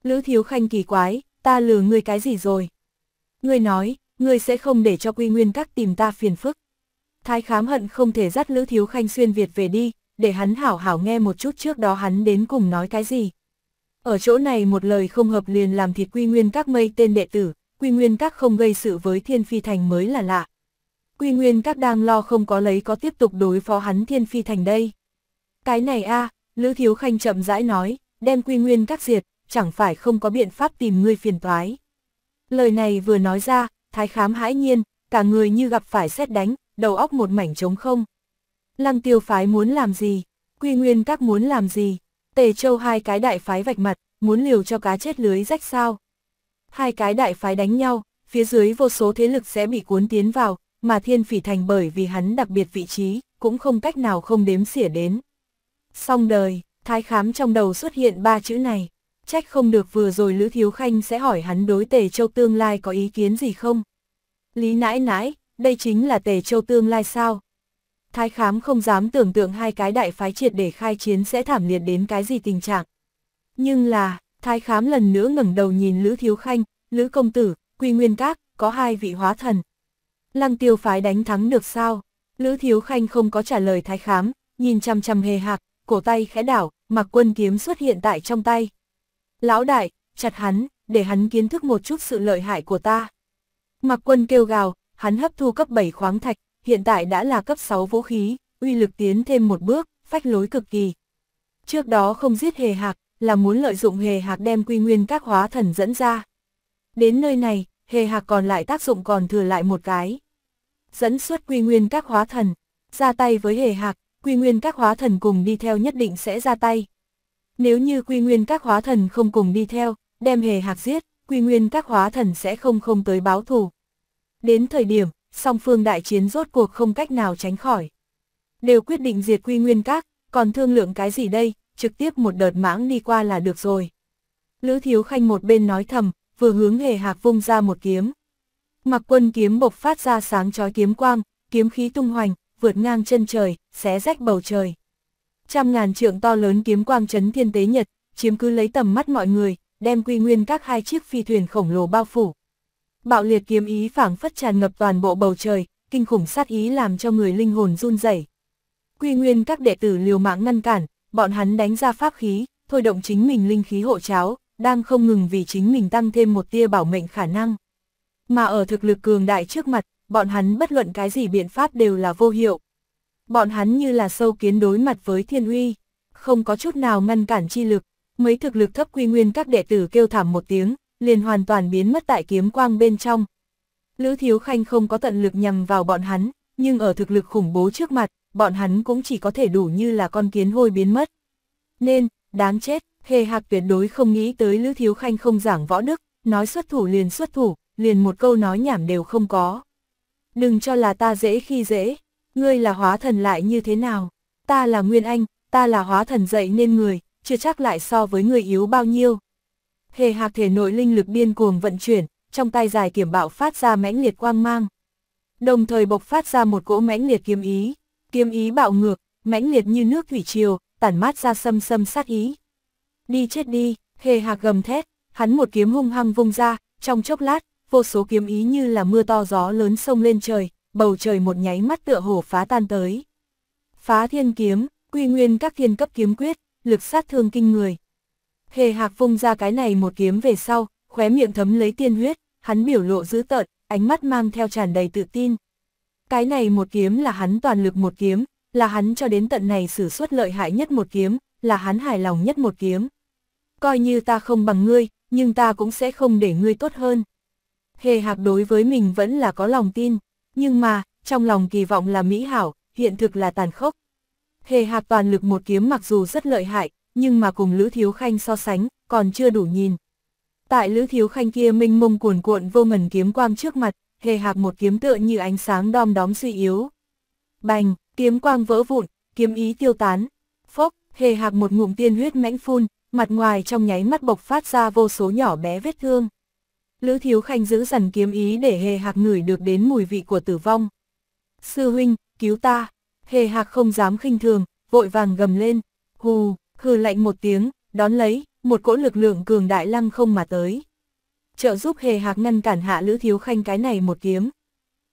Lữ Thiếu Khanh kỳ quái, ta lừa ngươi cái gì rồi? Ngươi nói, ngươi sẽ không để cho quy nguyên các tìm ta phiền phức. Thái khám hận không thể dắt Lữ Thiếu Khanh xuyên Việt về đi, để hắn hảo hảo nghe một chút trước đó hắn đến cùng nói cái gì. Ở chỗ này một lời không hợp liền làm thịt quy nguyên các mây tên đệ tử, quy nguyên các không gây sự với thiên phi thành mới là lạ. Quy nguyên các đang lo không có lấy có tiếp tục đối phó hắn thiên phi thành đây. Cái này a Lữ Thiếu Khanh chậm rãi nói, đem quy nguyên các diệt, chẳng phải không có biện pháp tìm ngươi phiền toái. Lời này vừa nói ra, thái khám hãi nhiên, cả người như gặp phải xét đánh, đầu óc một mảnh trống không. Lăng tiêu phái muốn làm gì? Quy nguyên các muốn làm gì? Tề châu hai cái đại phái vạch mặt, muốn liều cho cá chết lưới rách sao? Hai cái đại phái đánh nhau, phía dưới vô số thế lực sẽ bị cuốn tiến vào, mà thiên phỉ thành bởi vì hắn đặc biệt vị trí, cũng không cách nào không đếm xỉa đến. Xong đời, thái khám trong đầu xuất hiện ba chữ này trách không được vừa rồi Lữ Thiếu Khanh sẽ hỏi hắn đối Tề Châu tương lai có ý kiến gì không. Lý nãi nãi, đây chính là Tề Châu tương lai sao? Thái Khám không dám tưởng tượng hai cái đại phái triệt để khai chiến sẽ thảm liệt đến cái gì tình trạng. Nhưng là, Thái Khám lần nữa ngẩng đầu nhìn Lữ Thiếu Khanh, Lữ Công Tử, Quy Nguyên Các, có hai vị hóa thần. Lăng tiêu phái đánh thắng được sao? Lữ Thiếu Khanh không có trả lời Thái Khám, nhìn chăm chăm hề hạc, cổ tay khẽ đảo, mặc quân kiếm xuất hiện tại trong tay lão đại, chặt hắn, để hắn kiến thức một chút sự lợi hại của ta. Mặc quân kêu gào, hắn hấp thu cấp 7 khoáng thạch, hiện tại đã là cấp 6 vũ khí, uy lực tiến thêm một bước, phách lối cực kỳ. Trước đó không giết hề hạc, là muốn lợi dụng hề hạc đem quy nguyên các hóa thần dẫn ra. Đến nơi này, hề hạc còn lại tác dụng còn thừa lại một cái. Dẫn xuất quy nguyên các hóa thần, ra tay với hề hạc, quy nguyên các hóa thần cùng đi theo nhất định sẽ ra tay, nếu như quy nguyên các hóa thần không cùng đi theo, đem hề hạc giết, quy nguyên các hóa thần sẽ không không tới báo thù. Đến thời điểm, song phương đại chiến rốt cuộc không cách nào tránh khỏi. Đều quyết định diệt quy nguyên các, còn thương lượng cái gì đây, trực tiếp một đợt mãng đi qua là được rồi. Lữ Thiếu Khanh một bên nói thầm, vừa hướng hề hạc vung ra một kiếm. Mặc quân kiếm bộc phát ra sáng chói kiếm quang, kiếm khí tung hoành, vượt ngang chân trời, xé rách bầu trời trăm ngàn trượng to lớn kiếm quang chấn thiên tế nhật, chiếm cứ lấy tầm mắt mọi người, đem quy nguyên các hai chiếc phi thuyền khổng lồ bao phủ. Bạo liệt kiếm ý phảng phất tràn ngập toàn bộ bầu trời, kinh khủng sát ý làm cho người linh hồn run rẩy. Quy nguyên các đệ tử liều mạng ngăn cản, bọn hắn đánh ra pháp khí, thôi động chính mình linh khí hộ cháo, đang không ngừng vì chính mình tăng thêm một tia bảo mệnh khả năng. Mà ở thực lực cường đại trước mặt, bọn hắn bất luận cái gì biện pháp đều là vô hiệu, bọn hắn như là sâu kiến đối mặt với thiên uy, không có chút nào ngăn cản chi lực, mấy thực lực thấp quy nguyên các đệ tử kêu thảm một tiếng, liền hoàn toàn biến mất tại kiếm quang bên trong. Lữ Thiếu Khanh không có tận lực nhằm vào bọn hắn, nhưng ở thực lực khủng bố trước mặt, bọn hắn cũng chỉ có thể đủ như là con kiến hôi biến mất. Nên, đáng chết, hề hạc tuyệt đối không nghĩ tới Lữ Thiếu Khanh không giảng võ đức, nói xuất thủ liền xuất thủ, liền một câu nói nhảm đều không có. Đừng cho là ta dễ khi dễ, ngươi là hóa thần lại như thế nào? Ta là Nguyên Anh, ta là hóa thần dậy nên người, chưa chắc lại so với người yếu bao nhiêu. Hề hạc thể nội linh lực điên cuồng vận chuyển, trong tay dài kiểm bạo phát ra mãnh liệt quang mang. Đồng thời bộc phát ra một cỗ mãnh liệt kiếm ý, kiếm ý bạo ngược, mãnh liệt như nước thủy triều, tản mát ra sâm sâm sát ý. Đi chết đi, hề hạc gầm thét, hắn một kiếm hung hăng vung ra, trong chốc lát, vô số kiếm ý như là mưa to gió lớn sông lên trời, bầu trời một nháy mắt tựa hồ phá tan tới. Phá thiên kiếm, quy nguyên các thiên cấp kiếm quyết, lực sát thương kinh người. Hề hạc vung ra cái này một kiếm về sau, khóe miệng thấm lấy tiên huyết, hắn biểu lộ dữ tợn, ánh mắt mang theo tràn đầy tự tin. Cái này một kiếm là hắn toàn lực một kiếm, là hắn cho đến tận này sử xuất lợi hại nhất một kiếm, là hắn hài lòng nhất một kiếm. Coi như ta không bằng ngươi, nhưng ta cũng sẽ không để ngươi tốt hơn. Hề hạc đối với mình vẫn là có lòng tin nhưng mà, trong lòng kỳ vọng là mỹ hảo, hiện thực là tàn khốc. Hề hạp toàn lực một kiếm mặc dù rất lợi hại, nhưng mà cùng Lữ Thiếu Khanh so sánh, còn chưa đủ nhìn. Tại Lữ Thiếu Khanh kia minh mông cuồn cuộn vô ngần kiếm quang trước mặt, hề hạp một kiếm tựa như ánh sáng đom đóm suy yếu. Bành, kiếm quang vỡ vụn, kiếm ý tiêu tán. Phốc, hề hạp một ngụm tiên huyết mãnh phun, mặt ngoài trong nháy mắt bộc phát ra vô số nhỏ bé vết thương. Lữ Thiếu Khanh giữ dần kiếm ý để hề hạc ngửi được đến mùi vị của tử vong. Sư huynh, cứu ta. Hề hạc không dám khinh thường, vội vàng gầm lên. Hù, hừ lạnh một tiếng, đón lấy, một cỗ lực lượng cường đại lăng không mà tới. Trợ giúp hề hạc ngăn cản hạ Lữ Thiếu Khanh cái này một kiếm.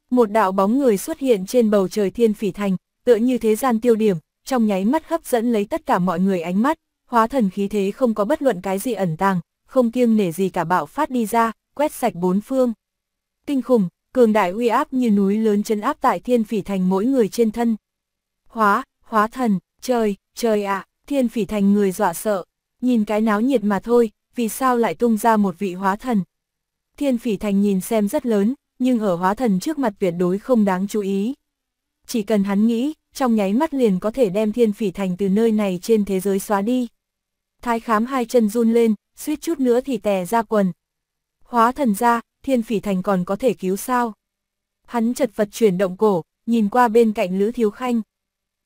Một đạo bóng người xuất hiện trên bầu trời thiên phỉ thành, tựa như thế gian tiêu điểm, trong nháy mắt hấp dẫn lấy tất cả mọi người ánh mắt, hóa thần khí thế không có bất luận cái gì ẩn tàng, không kiêng nể gì cả bạo phát đi ra, quét sạch bốn phương. Kinh khủng, cường đại uy áp như núi lớn chân áp tại thiên phỉ thành mỗi người trên thân. Hóa, hóa thần, trời, trời ạ, thiên phỉ thành người dọa sợ, nhìn cái náo nhiệt mà thôi, vì sao lại tung ra một vị hóa thần. Thiên phỉ thành nhìn xem rất lớn, nhưng ở hóa thần trước mặt tuyệt đối không đáng chú ý. Chỉ cần hắn nghĩ, trong nháy mắt liền có thể đem thiên phỉ thành từ nơi này trên thế giới xóa đi. Thái khám hai chân run lên, suýt chút nữa thì tè ra quần, hóa thần ra, thiên phỉ thành còn có thể cứu sao. Hắn chật vật chuyển động cổ, nhìn qua bên cạnh Lữ Thiếu Khanh.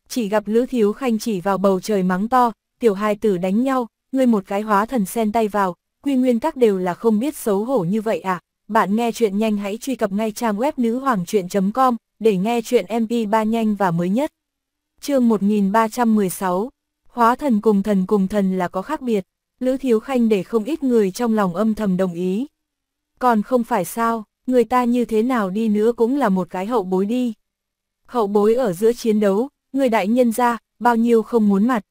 Chỉ gặp Lữ Thiếu Khanh chỉ vào bầu trời mắng to, tiểu hai tử đánh nhau, ngươi một cái hóa thần sen tay vào, quy nguyên các đều là không biết xấu hổ như vậy à. Bạn nghe chuyện nhanh hãy truy cập ngay trang web nữ hoàng chuyện.com để nghe chuyện MP3 nhanh và mới nhất. chương 1316, hóa thần cùng thần cùng thần là có khác biệt, Lữ Thiếu Khanh để không ít người trong lòng âm thầm đồng ý. Còn không phải sao, người ta như thế nào đi nữa cũng là một cái hậu bối đi. Hậu bối ở giữa chiến đấu, người đại nhân ra, bao nhiêu không muốn mặt.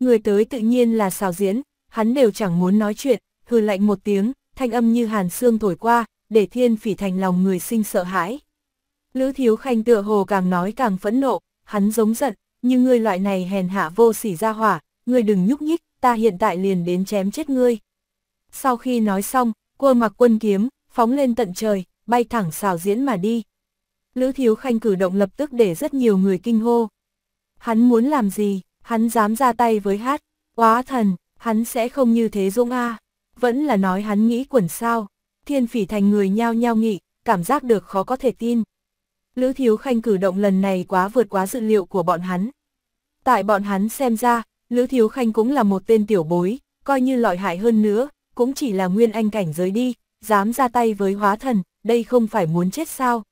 Người tới tự nhiên là xào diễn, hắn đều chẳng muốn nói chuyện, hừ lạnh một tiếng, thanh âm như hàn xương thổi qua, để thiên phỉ thành lòng người sinh sợ hãi. Lữ Thiếu Khanh tựa hồ càng nói càng phẫn nộ, hắn giống giận, như ngươi loại này hèn hạ vô sỉ ra hỏa, ngươi đừng nhúc nhích, ta hiện tại liền đến chém chết ngươi. Sau khi nói xong, cua mặc quân kiếm, phóng lên tận trời, bay thẳng xào diễn mà đi. Lữ Thiếu Khanh cử động lập tức để rất nhiều người kinh hô. Hắn muốn làm gì, hắn dám ra tay với hát, quá thần, hắn sẽ không như thế dung a Vẫn là nói hắn nghĩ quẩn sao, thiên phỉ thành người nhao nhao nghị, cảm giác được khó có thể tin. Lữ Thiếu Khanh cử động lần này quá vượt quá dự liệu của bọn hắn. Tại bọn hắn xem ra, Lữ Thiếu Khanh cũng là một tên tiểu bối, coi như lợi hại hơn nữa, cũng chỉ là nguyên anh cảnh giới đi, dám ra tay với hóa thần, đây không phải muốn chết sao.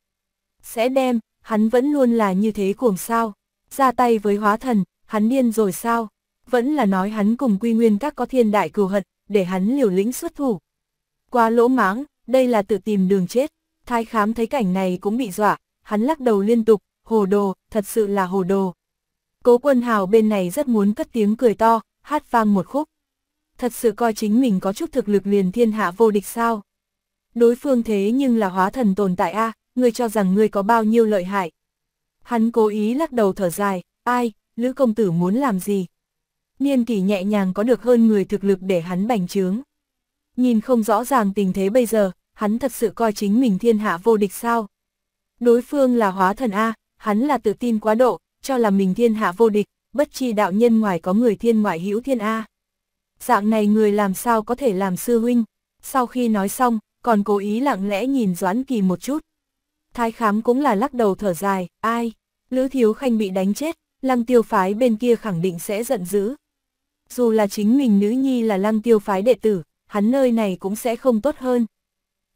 Sẽ đem, hắn vẫn luôn là như thế cuồng sao, ra tay với hóa thần, hắn điên rồi sao, vẫn là nói hắn cùng quy nguyên các có thiên đại cừu hận, để hắn liều lĩnh xuất thủ. Qua lỗ máng, đây là tự tìm đường chết, thái khám thấy cảnh này cũng bị dọa, hắn lắc đầu liên tục, hồ đồ, thật sự là hồ đồ. Cố quân hào bên này rất muốn cất tiếng cười to, hát vang một khúc thật sự coi chính mình có chút thực lực liền thiên hạ vô địch sao. Đối phương thế nhưng là hóa thần tồn tại a à, ngươi cho rằng ngươi có bao nhiêu lợi hại. Hắn cố ý lắc đầu thở dài, ai, Lữ Công Tử muốn làm gì? Niên kỷ nhẹ nhàng có được hơn người thực lực để hắn bành trướng. Nhìn không rõ ràng tình thế bây giờ, hắn thật sự coi chính mình thiên hạ vô địch sao. Đối phương là hóa thần A, hắn là tự tin quá độ, cho là mình thiên hạ vô địch, bất chi đạo nhân ngoài có người thiên ngoại hữu thiên A dạng này người làm sao có thể làm sư huynh. Sau khi nói xong, còn cố ý lặng lẽ nhìn Doãn Kỳ một chút. Thái khám cũng là lắc đầu thở dài, ai, Lữ Thiếu Khanh bị đánh chết, lăng tiêu phái bên kia khẳng định sẽ giận dữ. Dù là chính mình nữ nhi là lăng tiêu phái đệ tử, hắn nơi này cũng sẽ không tốt hơn.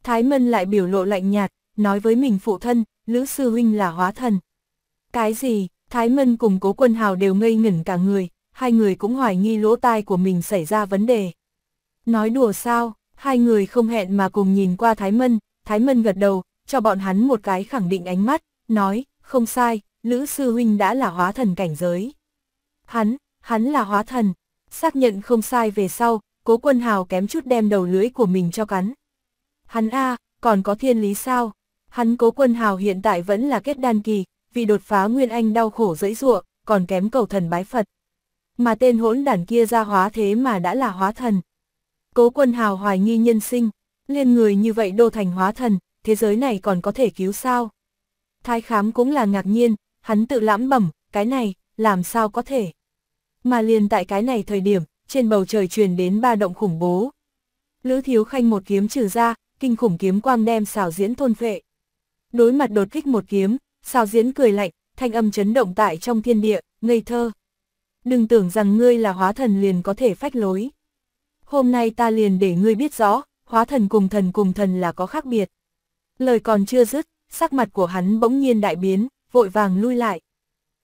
Thái Mân lại biểu lộ lạnh nhạt, nói với mình phụ thân, Lữ Sư Huynh là hóa thần. Cái gì, Thái Mân cùng cố quân hào đều ngây ngẩn cả người, hai người cũng hoài nghi lỗ tai của mình xảy ra vấn đề. Nói đùa sao, hai người không hẹn mà cùng nhìn qua Thái Mân, Thái Mân gật đầu, cho bọn hắn một cái khẳng định ánh mắt, nói, không sai, Lữ Sư Huynh đã là hóa thần cảnh giới. Hắn, hắn là hóa thần, xác nhận không sai về sau, cố quân hào kém chút đem đầu lưỡi của mình cho cắn. Hắn A, còn có thiên lý sao? Hắn cố quân hào hiện tại vẫn là kết đan kỳ, vì đột phá Nguyên Anh đau khổ dẫy ruộng, còn kém cầu thần bái Phật mà tên hỗn đản kia ra hóa thế mà đã là hóa thần. Cố quân hào hoài nghi nhân sinh, liên người như vậy đô thành hóa thần, thế giới này còn có thể cứu sao? Thái khám cũng là ngạc nhiên, hắn tự lãm bẩm, cái này, làm sao có thể? Mà liền tại cái này thời điểm, trên bầu trời truyền đến ba động khủng bố. Lữ Thiếu Khanh một kiếm trừ ra, kinh khủng kiếm quang đem xào diễn thôn phệ. Đối mặt đột kích một kiếm, xào diễn cười lạnh, thanh âm chấn động tại trong thiên địa, ngây thơ đừng tưởng rằng ngươi là hóa thần liền có thể phách lối. Hôm nay ta liền để ngươi biết rõ, hóa thần cùng thần cùng thần là có khác biệt. Lời còn chưa dứt, sắc mặt của hắn bỗng nhiên đại biến, vội vàng lui lại.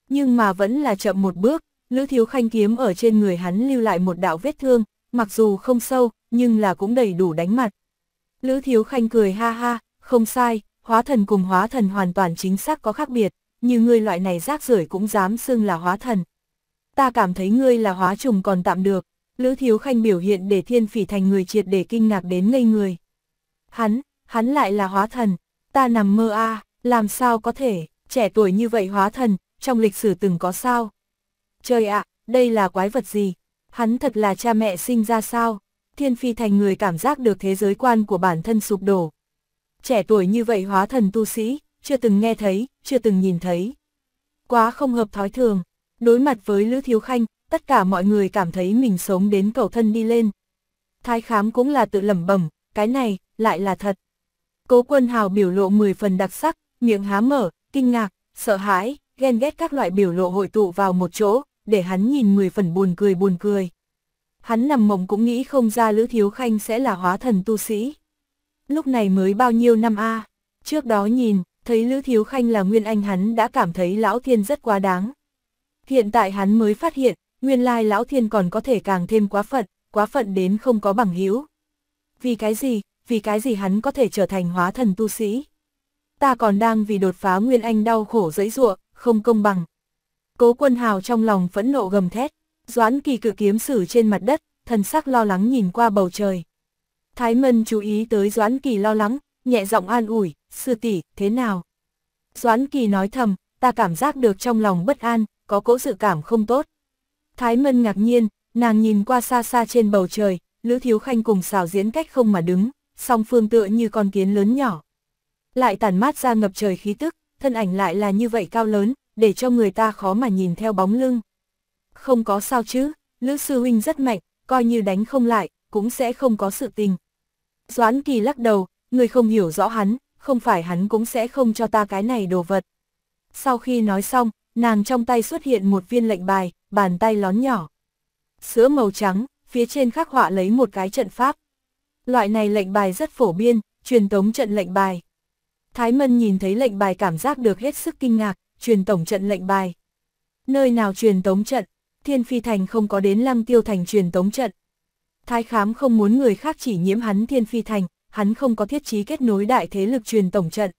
Nhưng mà vẫn là chậm một bước, Lữ Thiếu Khanh kiếm ở trên người hắn lưu lại một đạo vết thương, mặc dù không sâu, nhưng là cũng đầy đủ đánh mặt. Lữ Thiếu Khanh cười ha ha, không sai, hóa thần cùng hóa thần hoàn toàn chính xác có khác biệt, như ngươi loại này rác rưởi cũng dám xưng là hóa thần, ta cảm thấy ngươi là hóa trùng còn tạm được. Lữ Thiếu Khanh biểu hiện để thiên phỉ thành người triệt để kinh ngạc đến ngây người. Hắn, hắn lại là hóa thần, ta nằm mơ a à, làm sao có thể, trẻ tuổi như vậy hóa thần, trong lịch sử từng có sao. Trời ạ, à, đây là quái vật gì, hắn thật là cha mẹ sinh ra sao, thiên phi thành người cảm giác được thế giới quan của bản thân sụp đổ. Trẻ tuổi như vậy hóa thần tu sĩ, chưa từng nghe thấy, chưa từng nhìn thấy. Quá không hợp thói thường, Đối mặt với Lữ Thiếu Khanh, tất cả mọi người cảm thấy mình sống đến cầu thân đi lên. Thái khám cũng là tự lẩm bẩm, cái này, lại là thật. Cố quân hào biểu lộ 10 phần đặc sắc, miệng há mở, kinh ngạc, sợ hãi, ghen ghét các loại biểu lộ hội tụ vào một chỗ, để hắn nhìn 10 phần buồn cười buồn cười. Hắn nằm mộng cũng nghĩ không ra Lữ Thiếu Khanh sẽ là hóa thần tu sĩ. Lúc này mới bao nhiêu năm a Trước đó nhìn, thấy Lữ Thiếu Khanh là nguyên anh hắn đã cảm thấy lão thiên rất quá đáng. Hiện tại hắn mới phát hiện, nguyên lai lão thiên còn có thể càng thêm quá phận, quá phận đến không có bằng hữu. Vì cái gì, vì cái gì hắn có thể trở thành hóa thần tu sĩ? Ta còn đang vì đột phá Nguyên Anh đau khổ dẫy ruộng, không công bằng. Cố quân hào trong lòng phẫn nộ gầm thét, doãn kỳ cự kiếm sử trên mặt đất, thần sắc lo lắng nhìn qua bầu trời. Thái Mân chú ý tới doãn kỳ lo lắng, nhẹ giọng an ủi, sư tỷ thế nào? Doãn kỳ nói thầm, ta cảm giác được trong lòng bất an, có cỗ dự cảm không tốt. Thái Mân ngạc nhiên, nàng nhìn qua xa xa trên bầu trời, Lữ Thiếu Khanh cùng xào diễn cách không mà đứng, song phương tựa như con kiến lớn nhỏ. Lại tản mát ra ngập trời khí tức, thân ảnh lại là như vậy cao lớn, để cho người ta khó mà nhìn theo bóng lưng. Không có sao chứ, Lữ Sư Huynh rất mạnh, coi như đánh không lại, cũng sẽ không có sự tình. Doãn Kỳ lắc đầu, người không hiểu rõ hắn, không phải hắn cũng sẽ không cho ta cái này đồ vật. Sau khi nói xong, nàng trong tay xuất hiện một viên lệnh bài, bàn tay lón nhỏ. Sữa màu trắng, phía trên khắc họa lấy một cái trận pháp. Loại này lệnh bài rất phổ biến, truyền tống trận lệnh bài. Thái Mân nhìn thấy lệnh bài cảm giác được hết sức kinh ngạc, truyền tổng trận lệnh bài. Nơi nào truyền tống trận, Thiên Phi Thành không có đến Lăng Tiêu Thành truyền tống trận. Thái Khám không muốn người khác chỉ nhiễm hắn Thiên Phi Thành, hắn không có thiết trí kết nối đại thế lực truyền tổng trận.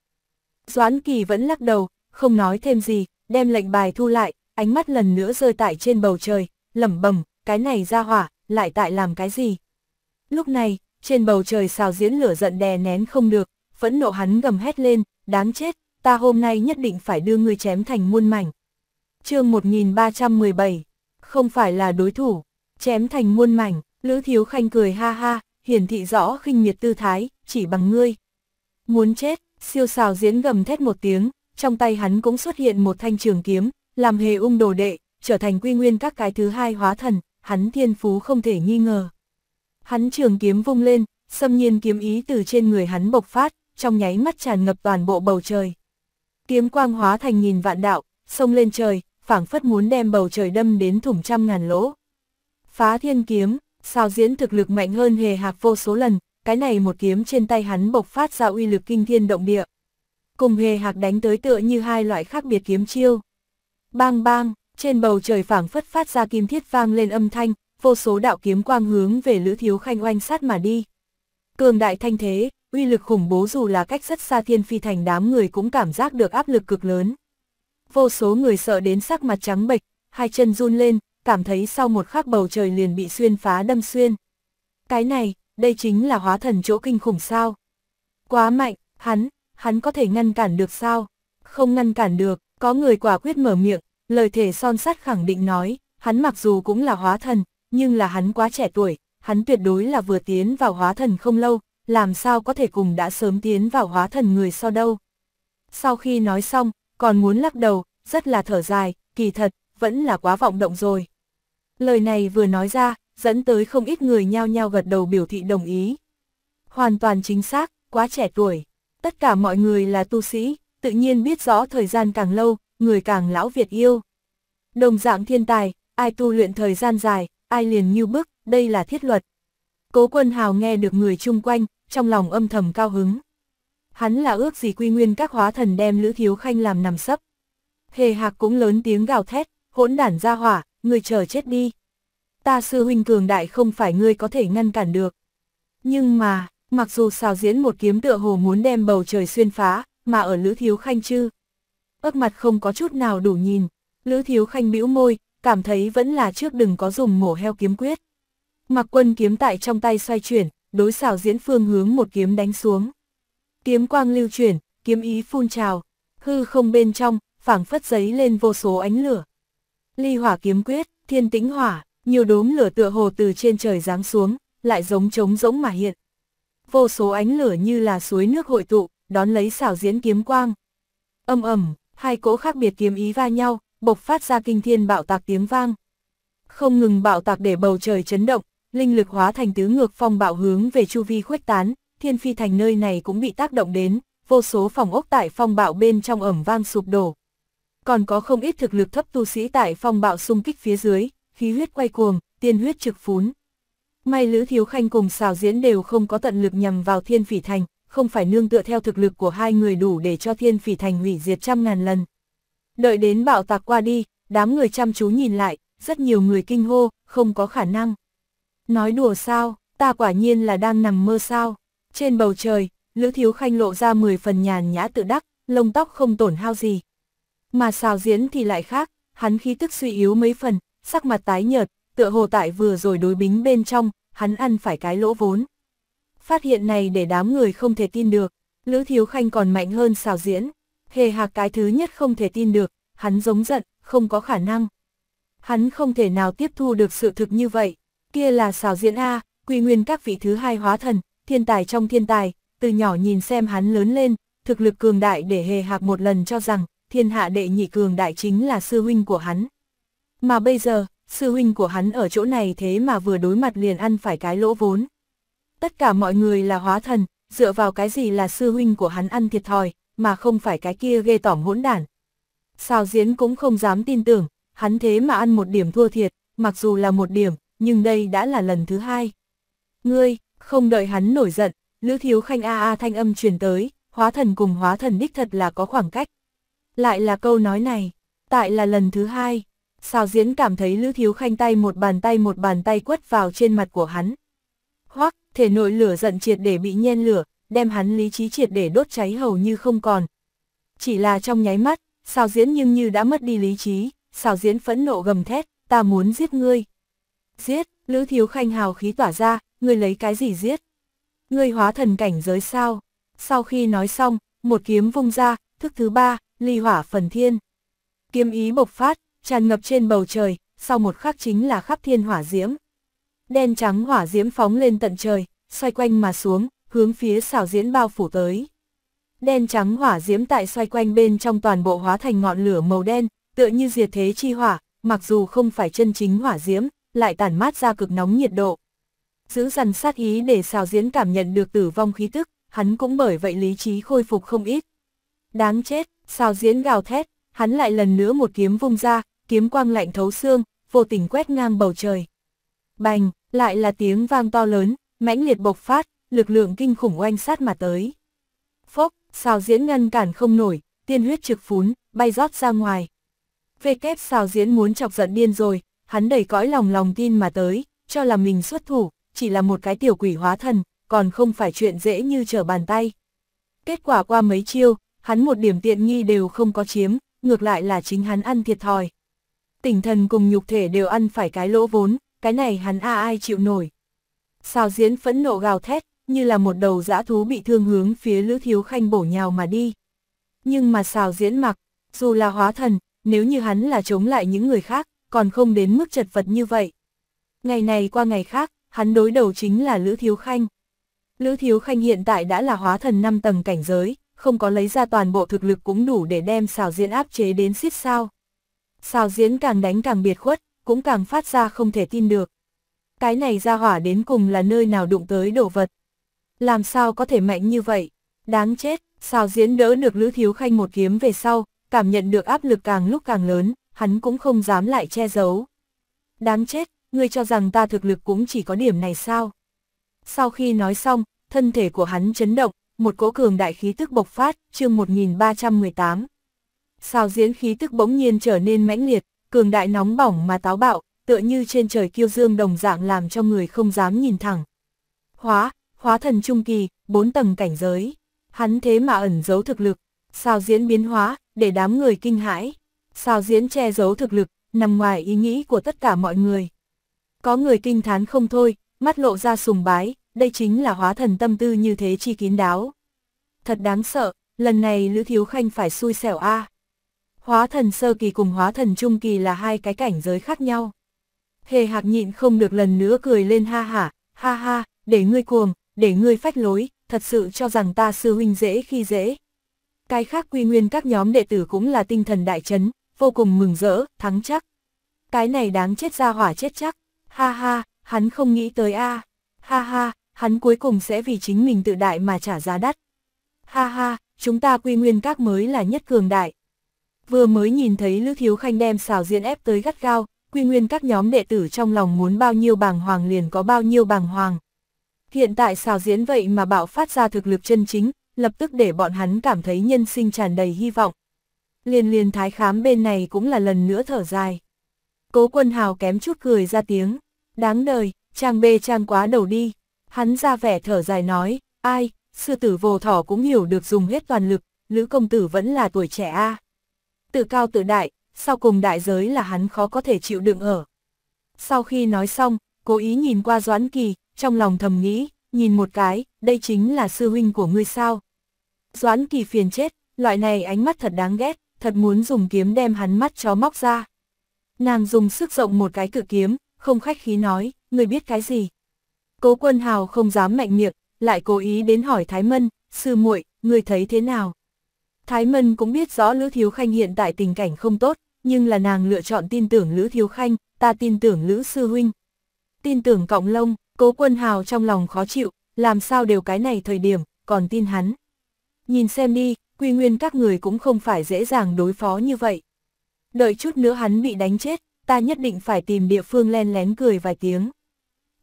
Doãn Kỳ vẫn lắc đầu, không nói thêm gì, đem lệnh bài thu lại, ánh mắt lần nữa rơi tại trên bầu trời, lẩm bẩm, cái này ra hỏa, lại tại làm cái gì? Lúc này, trên bầu trời xào diễn lửa giận đè nén không được, phẫn nộ hắn gầm hét lên, đáng chết, ta hôm nay nhất định phải đưa ngươi chém thành muôn mảnh. chương 1317, không phải là đối thủ, chém thành muôn mảnh, Lữ Thiếu Khanh cười ha ha, hiển thị rõ khinh miệt tư thái, chỉ bằng ngươi. Muốn chết, siêu xào diễn gầm thét một tiếng, trong tay hắn cũng xuất hiện một thanh trường kiếm, làm hề ung đồ đệ, trở thành quy nguyên các cái thứ hai hóa thần, hắn thiên phú không thể nghi ngờ. Hắn trường kiếm vung lên, xâm nhiên kiếm ý từ trên người hắn bộc phát, trong nháy mắt tràn ngập toàn bộ bầu trời. Kiếm quang hóa thành nghìn vạn đạo, sông lên trời, phảng phất muốn đem bầu trời đâm đến thủng trăm ngàn lỗ. Phá thiên kiếm, sao diễn thực lực mạnh hơn hề hạc vô số lần, cái này một kiếm trên tay hắn bộc phát ra uy lực kinh thiên động địa cùng hề hạc đánh tới tựa như hai loại khác biệt kiếm chiêu. Bang bang, trên bầu trời phảng phất phát ra kim thiết vang lên âm thanh, vô số đạo kiếm quang hướng về Lữ Thiếu Khanh oanh sát mà đi. Cường đại thanh thế, uy lực khủng bố dù là cách rất xa thiên phi thành đám người cũng cảm giác được áp lực cực lớn. Vô số người sợ đến sắc mặt trắng bệch, hai chân run lên, cảm thấy sau một khắc bầu trời liền bị xuyên phá đâm xuyên. Cái này, đây chính là hóa thần chỗ kinh khủng sao. Quá mạnh, hắn, hắn có thể ngăn cản được sao? Không ngăn cản được, có người quả quyết mở miệng, lời thể son sắt khẳng định nói, hắn mặc dù cũng là hóa thần, nhưng là hắn quá trẻ tuổi, hắn tuyệt đối là vừa tiến vào hóa thần không lâu, làm sao có thể cùng đã sớm tiến vào hóa thần người so đâu. Sau khi nói xong, còn muốn lắc đầu, rất là thở dài, kỳ thật, vẫn là quá vọng động rồi. Lời này vừa nói ra, dẫn tới không ít người nhao nhao gật đầu biểu thị đồng ý. Hoàn toàn chính xác, quá trẻ tuổi. Tất cả mọi người là tu sĩ, tự nhiên biết rõ thời gian càng lâu, người càng lão Việt yêu. Đồng dạng thiên tài, ai tu luyện thời gian dài, ai liền như bức, đây là thiết luật. Cố quân hào nghe được người chung quanh, trong lòng âm thầm cao hứng. Hắn là ước gì quy nguyên các hóa thần đem Lữ Thiếu Khanh làm nằm sấp. Hề hạc cũng lớn tiếng gào thét, hỗn đản ra hỏa, người chờ chết đi. Ta sư huynh cường đại không phải ngươi có thể ngăn cản được. Nhưng mà, mặc dù xào diễn một kiếm tựa hồ muốn đem bầu trời xuyên phá, mà ở Lữ Thiếu Khanh chư. Ước mặt không có chút nào đủ nhìn, Lữ Thiếu Khanh bĩu môi, cảm thấy vẫn là trước đừng có dùng mổ heo kiếm quyết. Mặc quân kiếm tại trong tay xoay chuyển, đối xảo diễn phương hướng một kiếm đánh xuống. Kiếm quang lưu chuyển, kiếm ý phun trào, hư không bên trong, phảng phất giấy lên vô số ánh lửa. Ly hỏa kiếm quyết, thiên tĩnh hỏa, nhiều đốm lửa tựa hồ từ trên trời giáng xuống, lại giống trống rỗng mà hiện vô số ánh lửa như là suối nước hội tụ, đón lấy xảo diễn kiếm quang. Âm ầm, hai cỗ khác biệt kiếm ý va nhau, bộc phát ra kinh thiên bạo tạc tiếng vang. Không ngừng bạo tạc để bầu trời chấn động, linh lực hóa thành tứ ngược phong bạo hướng về chu vi khuếch tán, thiên phi thành nơi này cũng bị tác động đến, vô số phòng ốc tại phong bạo bên trong ẩm vang sụp đổ. Còn có không ít thực lực thấp tu sĩ tại phong bạo xung kích phía dưới, khí huyết quay cuồng, tiên huyết trực phún. May Lữ Thiếu Khanh cùng xào diễn đều không có tận lực nhằm vào thiên phỉ thành, không phải nương tựa theo thực lực của hai người đủ để cho thiên phỉ thành hủy diệt trăm ngàn lần. Đợi đến bạo tạc qua đi, đám người chăm chú nhìn lại, rất nhiều người kinh hô, không có khả năng. Nói đùa sao, ta quả nhiên là đang nằm mơ sao. Trên bầu trời, Lữ Thiếu Khanh lộ ra 10 phần nhàn nhã tự đắc, lông tóc không tổn hao gì. Mà xào diễn thì lại khác, hắn khí tức suy yếu mấy phần, sắc mặt tái nhợt, tựa hồ tại vừa rồi đối bính bên trong, hắn ăn phải cái lỗ vốn. Phát hiện này để đám người không thể tin được, Lữ Thiếu Khanh còn mạnh hơn xào diễn, hề hạc cái thứ nhất không thể tin được, hắn giống giận, không có khả năng. Hắn không thể nào tiếp thu được sự thực như vậy, kia là xào diễn A, quy nguyên các vị thứ hai hóa thần, thiên tài trong thiên tài, từ nhỏ nhìn xem hắn lớn lên, thực lực cường đại để hề hạc một lần cho rằng, thiên hạ đệ nhị cường đại chính là sư huynh của hắn. Mà bây giờ, sư huynh của hắn ở chỗ này thế mà vừa đối mặt liền ăn phải cái lỗ vốn. Tất cả mọi người là hóa thần, dựa vào cái gì là sư huynh của hắn ăn thiệt thòi, mà không phải cái kia ghê tỏm hỗn đản. Sao diễn cũng không dám tin tưởng, hắn thế mà ăn một điểm thua thiệt, mặc dù là một điểm, nhưng đây đã là lần thứ hai. Ngươi, không đợi hắn nổi giận, Lữ Thiếu Khanh a a thanh âm truyền tới, hóa thần cùng hóa thần đích thật là có khoảng cách. Lại là câu nói này, tại là lần thứ hai, Sao diễn cảm thấy Lữ Thiếu Khanh tay một bàn tay một bàn tay quất vào trên mặt của hắn. Hoắc, thể nội lửa giận triệt để bị nhen lửa, đem hắn lý trí triệt để đốt cháy hầu như không còn. Chỉ là trong nháy mắt, sao diễn nhưng như đã mất đi lý trí, sao diễn phẫn nộ gầm thét, ta muốn giết ngươi. Giết, Lữ Thiếu Khanh hào khí tỏa ra, ngươi lấy cái gì giết? Ngươi hóa thần cảnh giới sao? Sau khi nói xong, một kiếm vung ra, thức thứ ba, ly hỏa phần thiên. Kiếm ý bộc phát, tràn ngập trên bầu trời, sau một khắc chính là khắp thiên hỏa diễm. Đen trắng hỏa diễm phóng lên tận trời, xoay quanh mà xuống, hướng phía xảo diễn bao phủ tới. Đen trắng hỏa diễm tại xoay quanh bên trong toàn bộ hóa thành ngọn lửa màu đen, tựa như diệt thế chi hỏa, mặc dù không phải chân chính hỏa diễm, lại tản mát ra cực nóng nhiệt độ. Giữ dần sát ý để xào diễn cảm nhận được tử vong khí tức, hắn cũng bởi vậy lý trí khôi phục không ít. Đáng chết, xào diễn gào thét, hắn lại lần nữa một kiếm vung ra, kiếm quang lạnh thấu xương, vô tình quét ngang bầu trời. Bành, lại là tiếng vang to lớn, mãnh liệt bộc phát, lực lượng kinh khủng oanh sát mà tới. Phốc, xào diễn ngăn cản không nổi, tiên huyết trực phún, bay rót ra ngoài. Vê kép xào diễn muốn chọc giận điên rồi, hắn đầy cõi lòng lòng tin mà tới, cho là mình xuất thủ, chỉ là một cái tiểu quỷ hóa thần, còn không phải chuyện dễ như trở bàn tay. Kết quả qua mấy chiêu, hắn một điểm tiện nghi đều không có chiếm, ngược lại là chính hắn ăn thiệt thòi tình thần cùng nhục thể đều ăn phải cái lỗ vốn, cái này hắn a ai chịu nổi. Sao diễn phẫn nộ gào thét, như là một đầu dã thú bị thương hướng phía Lữ Thiếu Khanh bổ nhào mà đi. Nhưng mà xào diễn mặc, dù là hóa thần, nếu như hắn là chống lại những người khác, còn không đến mức chật vật như vậy. Ngày này qua ngày khác, hắn đối đầu chính là Lữ Thiếu Khanh. Lữ Thiếu Khanh hiện tại đã là hóa thần 5 tầng cảnh giới, không có lấy ra toàn bộ thực lực cũng đủ để đem xào diễn áp chế đến xít sao. Sao diễn càng đánh càng biệt khuất, cũng càng phát ra không thể tin được. Cái này ra hỏa đến cùng là nơi nào đụng tới đồ vật. Làm sao có thể mạnh như vậy? Đáng chết, Sao diễn đỡ được Lữ Thiếu Khanh một kiếm về sau, cảm nhận được áp lực càng lúc càng lớn, hắn cũng không dám lại che giấu. Đáng chết, ngươi cho rằng ta thực lực cũng chỉ có điểm này sao? Sau khi nói xong, thân thể của hắn chấn động, một cỗ cường đại khí tức bộc phát, chương 1318 sao diễn khí tức bỗng nhiên trở nên mãnh liệt, cường đại nóng bỏng mà táo bạo, tựa như trên trời kiêu dương đồng dạng làm cho người không dám nhìn thẳng. Hóa, hóa thần trung kỳ, bốn tầng cảnh giới, hắn thế mà ẩn giấu thực lực, sao diễn biến hóa, để đám người kinh hãi, sao diễn che giấu thực lực, nằm ngoài ý nghĩ của tất cả mọi người. Có người kinh thán không thôi, mắt lộ ra sùng bái, đây chính là hóa thần tâm tư như thế chi kín đáo. Thật đáng sợ, lần này Lữ Thiếu Khanh phải xui xẻo a. À. Hóa thần sơ kỳ cùng hóa thần trung kỳ là hai cái cảnh giới khác nhau. Hề hạc nhịn không được lần nữa cười lên ha ha, ha ha, để ngươi cuồng, để ngươi phách lối, thật sự cho rằng ta sư huynh dễ khi dễ. Cái khác quy nguyên các nhóm đệ tử cũng là tinh thần đại chấn, vô cùng mừng rỡ, thắng chắc. Cái này đáng chết ra hỏa chết chắc, ha ha, hắn không nghĩ tới a ha ha, hắn cuối cùng sẽ vì chính mình tự đại mà trả giá đắt. Ha ha, chúng ta quy nguyên các mới là nhất cường đại vừa mới nhìn thấy Lữ Thiếu Khanh đem xảo diễn ép tới gắt gao, quy nguyên các nhóm đệ tử trong lòng muốn bao nhiêu bàng hoàng liền có bao nhiêu bàng hoàng. Hiện tại xảo diễn vậy mà bạo phát ra thực lực chân chính, lập tức để bọn hắn cảm thấy nhân sinh tràn đầy hy vọng. Liền liền thái khám bên này cũng là lần nữa thở dài. Cố quân hào kém chút cười ra tiếng, đáng đời, trang bê trang quá đầu đi. Hắn ra vẻ thở dài nói, ai, sư tử vô thỏ cũng hiểu được dùng hết toàn lực, lữ công tử vẫn là tuổi trẻ a à từ cao tự đại, sau cùng đại giới là hắn khó có thể chịu đựng ở. Sau khi nói xong, cố ý nhìn qua Doãn Kỳ, trong lòng thầm nghĩ, nhìn một cái, đây chính là sư huynh của ngươi sao. Doãn Kỳ phiền chết, loại này ánh mắt thật đáng ghét, thật muốn dùng kiếm đem hắn mắt chó móc ra. Nàng dùng sức rộng một cái cự kiếm, không khách khí nói, ngươi biết cái gì. Cố quân hào không dám mạnh miệng, lại cố ý đến hỏi Thái Mân, sư muội, ngươi thấy thế nào? Thái Mân cũng biết rõ Lữ Thiếu Khanh hiện tại tình cảnh không tốt, nhưng là nàng lựa chọn tin tưởng Lữ Thiếu Khanh, ta tin tưởng Lữ Sư Huynh. Tin tưởng Cộng Lông, Cố Quân Hào trong lòng khó chịu, làm sao đều cái này thời điểm, còn tin hắn. Nhìn xem đi, quy nguyên các người cũng không phải dễ dàng đối phó như vậy. Đợi chút nữa hắn bị đánh chết, ta nhất định phải tìm địa phương len lén cười vài tiếng.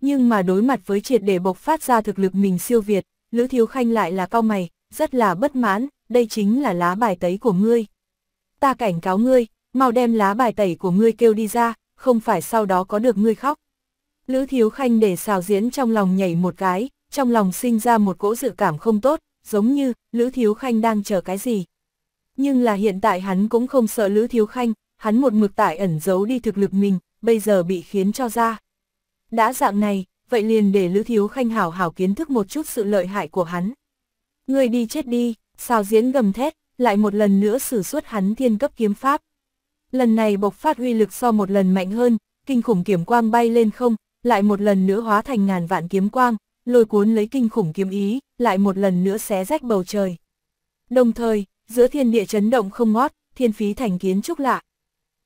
Nhưng mà đối mặt với triệt để bộc phát ra thực lực mình siêu việt, Lữ Thiếu Khanh lại là cao mày, rất là bất mãn, đây chính là lá bài tẩy của ngươi. Ta cảnh cáo ngươi, mau đem lá bài tẩy của ngươi kêu đi ra, không phải sau đó có được ngươi khóc. Lữ Thiếu Khanh để xào diễn trong lòng nhảy một cái, trong lòng sinh ra một cỗ dự cảm không tốt, giống như Lữ Thiếu Khanh đang chờ cái gì. Nhưng là hiện tại hắn cũng không sợ Lữ Thiếu Khanh, hắn một mực tại ẩn giấu đi thực lực mình, bây giờ bị khiến cho ra. Đã dạng này, vậy liền để Lữ Thiếu Khanh hảo hảo kiến thức một chút sự lợi hại của hắn. Người đi chết đi, sao diễn gầm thét, lại một lần nữa sử xuất hắn thiên cấp kiếm pháp. Lần này bộc phát huy lực so một lần mạnh hơn, kinh khủng kiếm quang bay lên không, lại một lần nữa hóa thành ngàn vạn kiếm quang, lôi cuốn lấy kinh khủng kiếm ý, lại một lần nữa xé rách bầu trời. Đồng thời, giữa thiên địa chấn động không ngót, thiên phí thành kiến trúc lạ.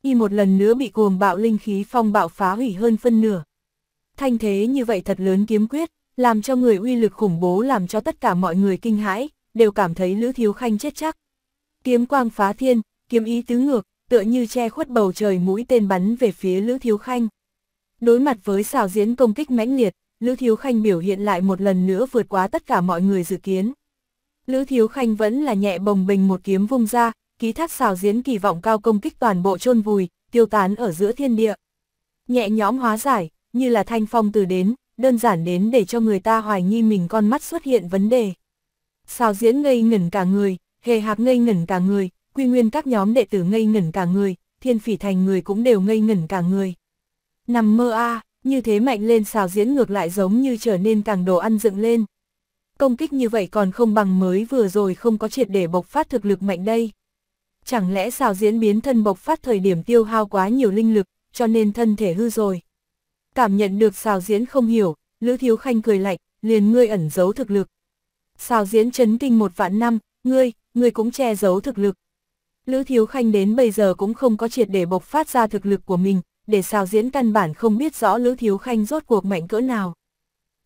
Y một lần nữa bị cuồng bạo linh khí phong bạo phá hủy hơn phân nửa. Thanh thế như vậy thật lớn kiếm quyết, làm cho người uy lực khủng bố làm cho tất cả mọi người kinh hãi, đều cảm thấy Lữ Thiếu Khanh chết chắc. Kiếm quang phá thiên, kiếm ý tứ ngược, tựa như che khuất bầu trời mũi tên bắn về phía Lữ Thiếu Khanh. Đối mặt với xào diễn công kích mãnh liệt, Lữ Thiếu Khanh biểu hiện lại một lần nữa vượt quá tất cả mọi người dự kiến. Lữ Thiếu Khanh vẫn là nhẹ bồng bình một kiếm vung ra, ký thác xào diễn kỳ vọng cao công kích toàn bộ chôn vùi, tiêu tán ở giữa thiên địa. Nhẹ nhõm hóa giải, như là thanh phong từ đến, đơn giản đến để cho người ta hoài nghi mình con mắt xuất hiện vấn đề. Sao diễn ngây ngẩn cả người, hề hạc ngây ngẩn cả người, quy nguyên các nhóm đệ tử ngây ngẩn cả người, thiên phỉ thành người cũng đều ngây ngẩn cả người. Nằm mơ a như thế mạnh lên xào diễn ngược lại giống như trở nên càng đồ ăn dựng lên. Công kích như vậy còn không bằng mới vừa rồi không có triệt để bộc phát thực lực mạnh đây. Chẳng lẽ xào diễn biến thân bộc phát thời điểm tiêu hao quá nhiều linh lực, cho nên thân thể hư rồi. Cảm nhận được xào diễn không hiểu, Lữ Thiếu Khanh cười lạnh, liền ngươi ẩn giấu thực lực, Sao diễn chấn kinh một vạn năm, ngươi, ngươi cũng che giấu thực lực. Lữ Thiếu Khanh đến bây giờ cũng không có triệt để bộc phát ra thực lực của mình, để xào diễn căn bản không biết rõ Lữ Thiếu Khanh rốt cuộc mạnh cỡ nào.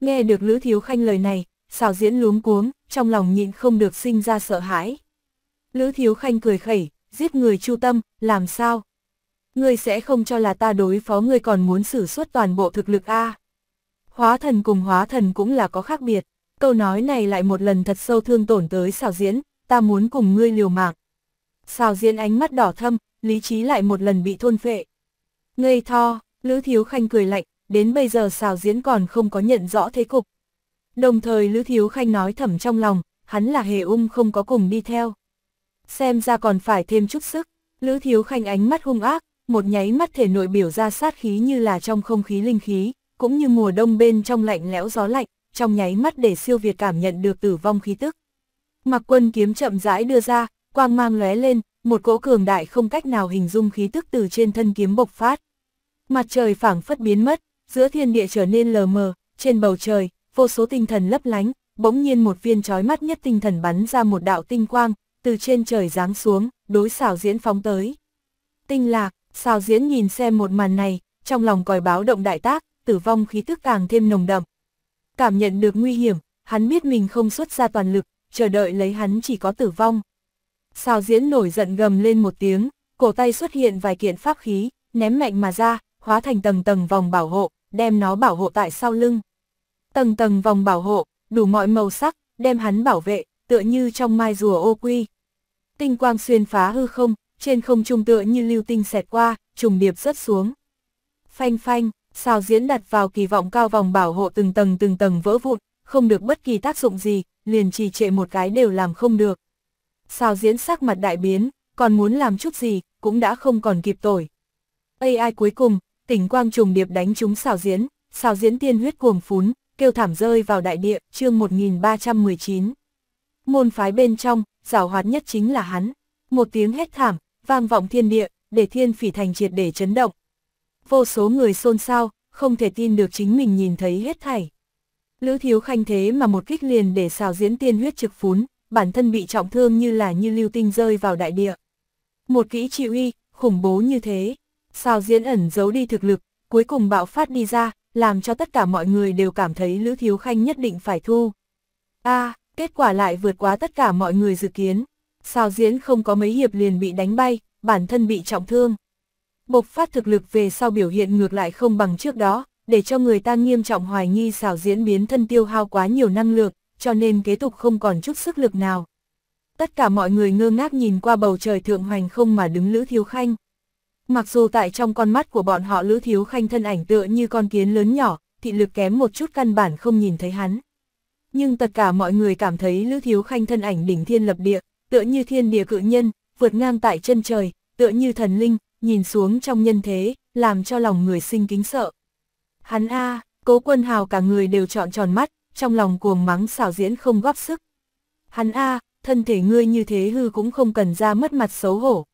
Nghe được Lữ Thiếu Khanh lời này, xào diễn lúm cuống, trong lòng nhịn không được sinh ra sợ hãi. Lữ Thiếu Khanh cười khẩy, giết người chu tâm, làm sao? Ngươi sẽ không cho là ta đối phó ngươi còn muốn sử xuất toàn bộ thực lực A. Hóa thần cùng hóa thần cũng là có khác biệt câu nói này lại một lần thật sâu thương tổn tới xào diễn, ta muốn cùng ngươi liều mạng. Xào diễn ánh mắt đỏ thâm, lý trí lại một lần bị thôn phệ. Ngây tho, Lữ Thiếu Khanh cười lạnh, đến bây giờ xào diễn còn không có nhận rõ thế cục. Đồng thời Lữ Thiếu Khanh nói thầm trong lòng, hắn là hề ung không có cùng đi theo. Xem ra còn phải thêm chút sức, Lữ Thiếu Khanh ánh mắt hung ác, một nháy mắt thể nội biểu ra sát khí như là trong không khí linh khí, cũng như mùa đông bên trong lạnh lẽo gió lạnh, trong nháy mắt để siêu Việt cảm nhận được tử vong khí tức. Mặc quân kiếm chậm rãi đưa ra, quang mang lóe lên, một cỗ cường đại không cách nào hình dung khí tức từ trên thân kiếm bộc phát. Mặt trời phảng phất biến mất, giữa thiên địa trở nên lờ mờ, trên bầu trời, vô số tinh thần lấp lánh, bỗng nhiên một viên trói mắt nhất tinh thần bắn ra một đạo tinh quang, từ trên trời giáng xuống, đối xảo diễn phóng tới. Tinh lạc, xảo diễn nhìn xem một màn này, trong lòng còi báo động đại tác, tử vong khí tức càng thêm nồng đậm, cảm nhận được nguy hiểm, hắn biết mình không xuất ra toàn lực, chờ đợi lấy hắn chỉ có tử vong. Sao diễn nổi giận gầm lên một tiếng, cổ tay xuất hiện vài kiện pháp khí, ném mạnh mà ra, hóa thành tầng tầng vòng bảo hộ, đem nó bảo hộ tại sau lưng. Tầng tầng vòng bảo hộ, đủ mọi màu sắc, đem hắn bảo vệ, tựa như trong mai rùa ô quy. Tinh quang xuyên phá hư không, trên không trung tựa như lưu tinh xẹt qua, trùng điệp rớt xuống. Phanh phanh, Sao diễn đặt vào kỳ vọng cao vòng bảo hộ từng tầng từng tầng vỡ vụn, không được bất kỳ tác dụng gì, liền trì trệ một cái đều làm không được. Sao diễn sắc mặt đại biến, còn muốn làm chút gì, cũng đã không còn kịp tội. AI cuối cùng, tỉnh quang trùng điệp đánh trúng xào diễn, xào diễn tiên huyết cuồng phún, kêu thảm rơi vào đại địa, chương 1319. Môn phái bên trong, rào hoạt nhất chính là hắn. Một tiếng hét thảm, vang vọng thiên địa, để thiên phỉ thành triệt để chấn động, vô số người xôn xao, không thể tin được chính mình nhìn thấy hết thảy. Lữ Thiếu Khanh thế mà một kích liền để xào diễn tiên huyết trực phún, bản thân bị trọng thương như là như lưu tinh rơi vào đại địa. Một kỹ trị uy, khủng bố như thế, xào diễn ẩn giấu đi thực lực, cuối cùng bạo phát đi ra, làm cho tất cả mọi người đều cảm thấy Lữ Thiếu Khanh nhất định phải thu. a à, kết quả lại vượt quá tất cả mọi người dự kiến. Xào diễn không có mấy hiệp liền bị đánh bay, bản thân bị trọng thương bộc phát thực lực về sau biểu hiện ngược lại không bằng trước đó, để cho người ta nghiêm trọng hoài nghi xảo diễn biến thân tiêu hao quá nhiều năng lượng, cho nên kế tục không còn chút sức lực nào. Tất cả mọi người ngơ ngác nhìn qua bầu trời thượng hoành không mà đứng Lữ Thiếu Khanh. Mặc dù tại trong con mắt của bọn họ Lữ Thiếu Khanh thân ảnh tựa như con kiến lớn nhỏ, thị lực kém một chút căn bản không nhìn thấy hắn. Nhưng tất cả mọi người cảm thấy Lữ Thiếu Khanh thân ảnh đỉnh thiên lập địa, tựa như thiên địa cự nhân, vượt ngang tại chân trời, tựa như thần linh, nhìn xuống trong nhân thế, làm cho lòng người sinh kính sợ. Hắn a, cố quân hào cả người đều trọn tròn mắt, trong lòng cuồng mắng xảo diễn không góp sức. Hắn a, thân thể ngươi như thế hư cũng không cần ra mất mặt xấu hổ.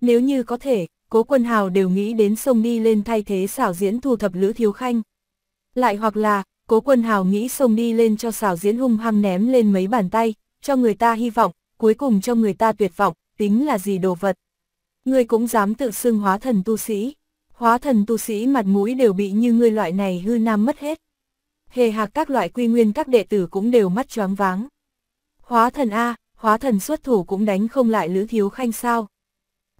Nếu như có thể, cố quân hào đều nghĩ đến sông đi lên thay thế xảo diễn thu thập Lữ Thiếu Khanh. Lại hoặc là, cố quân hào nghĩ sông đi lên cho xảo diễn hung hăng ném lên mấy bàn tay, cho người ta hy vọng, cuối cùng cho người ta tuyệt vọng, tính là gì đồ vật ngươi cũng dám tự xưng hóa thần tu sĩ. Hóa thần tu sĩ mặt mũi đều bị như ngươi loại này hư nam mất hết. Hề hạc các loại quy nguyên các đệ tử cũng đều mắt choáng váng. Hóa thần A, hóa thần xuất thủ cũng đánh không lại lữ thiếu khanh sao.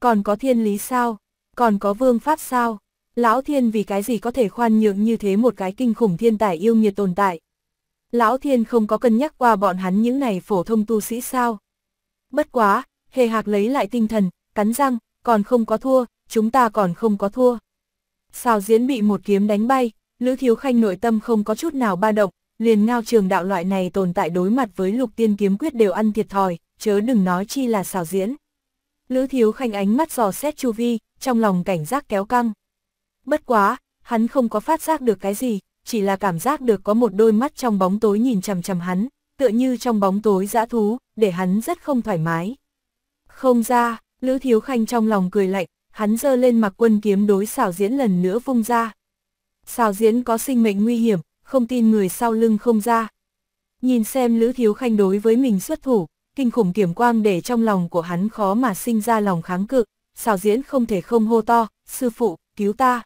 Còn có thiên lý sao, còn có vương pháp sao. Lão thiên vì cái gì có thể khoan nhượng như thế một cái kinh khủng thiên tài yêu nghiệt tồn tại. Lão thiên không có cân nhắc qua bọn hắn những này phổ thông tu sĩ sao. Bất quá, hề hạc lấy lại tinh thần, cắn răng, còn không có thua, chúng ta còn không có thua. Sao diễn bị một kiếm đánh bay, Lữ Thiếu Khanh nội tâm không có chút nào ba động, liền ngao trường đạo loại này tồn tại đối mặt với lục tiên kiếm quyết đều ăn thiệt thòi, chớ đừng nói chi là xào diễn. Lữ Thiếu Khanh ánh mắt dò xét chu vi, trong lòng cảnh giác kéo căng. Bất quá, hắn không có phát giác được cái gì, chỉ là cảm giác được có một đôi mắt trong bóng tối nhìn chằm chằm hắn, tựa như trong bóng tối dã thú, để hắn rất không thoải mái. Không ra, Lữ Thiếu Khanh trong lòng cười lạnh, hắn giơ lên mặc quân kiếm đối xảo diễn lần nữa vung ra. Xảo diễn có sinh mệnh nguy hiểm, không tin người sau lưng không ra. Nhìn xem Lữ Thiếu Khanh đối với mình xuất thủ, kinh khủng kiểm quang để trong lòng của hắn khó mà sinh ra lòng kháng cự, xảo diễn không thể không hô to, sư phụ, cứu ta.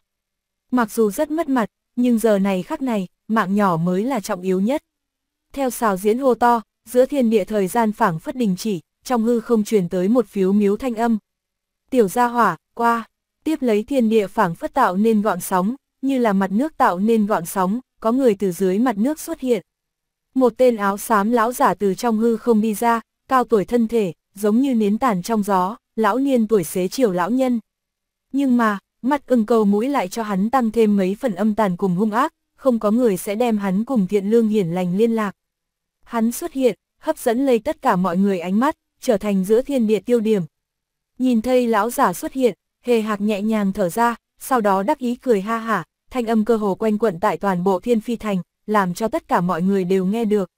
Mặc dù rất mất mặt, nhưng giờ này khắc này, mạng nhỏ mới là trọng yếu nhất. Theo xào diễn hô to, giữa thiên địa thời gian phảng phất đình chỉ, trong hư không truyền tới một phiếu miếu thanh âm. Tiểu gia hỏa, qua, tiếp lấy thiên địa phảng phất tạo nên gọn sóng, như là mặt nước tạo nên gọn sóng, có người từ dưới mặt nước xuất hiện. Một tên áo xám lão giả từ trong hư không đi ra, cao tuổi thân thể, giống như nến tàn trong gió, lão niên tuổi xế chiều lão nhân. Nhưng mà, mắt ưng cầu mũi lại cho hắn tăng thêm mấy phần âm tàn cùng hung ác, không có người sẽ đem hắn cùng thiện lương hiển lành liên lạc. Hắn xuất hiện, hấp dẫn lây tất cả mọi người ánh mắt, trở thành giữa thiên địa tiêu điểm. Nhìn thấy lão giả xuất hiện, hề hạc nhẹ nhàng thở ra, sau đó đắc ý cười ha hả, thanh âm cơ hồ quanh quẩn tại toàn bộ thiên phi thành, làm cho tất cả mọi người đều nghe được.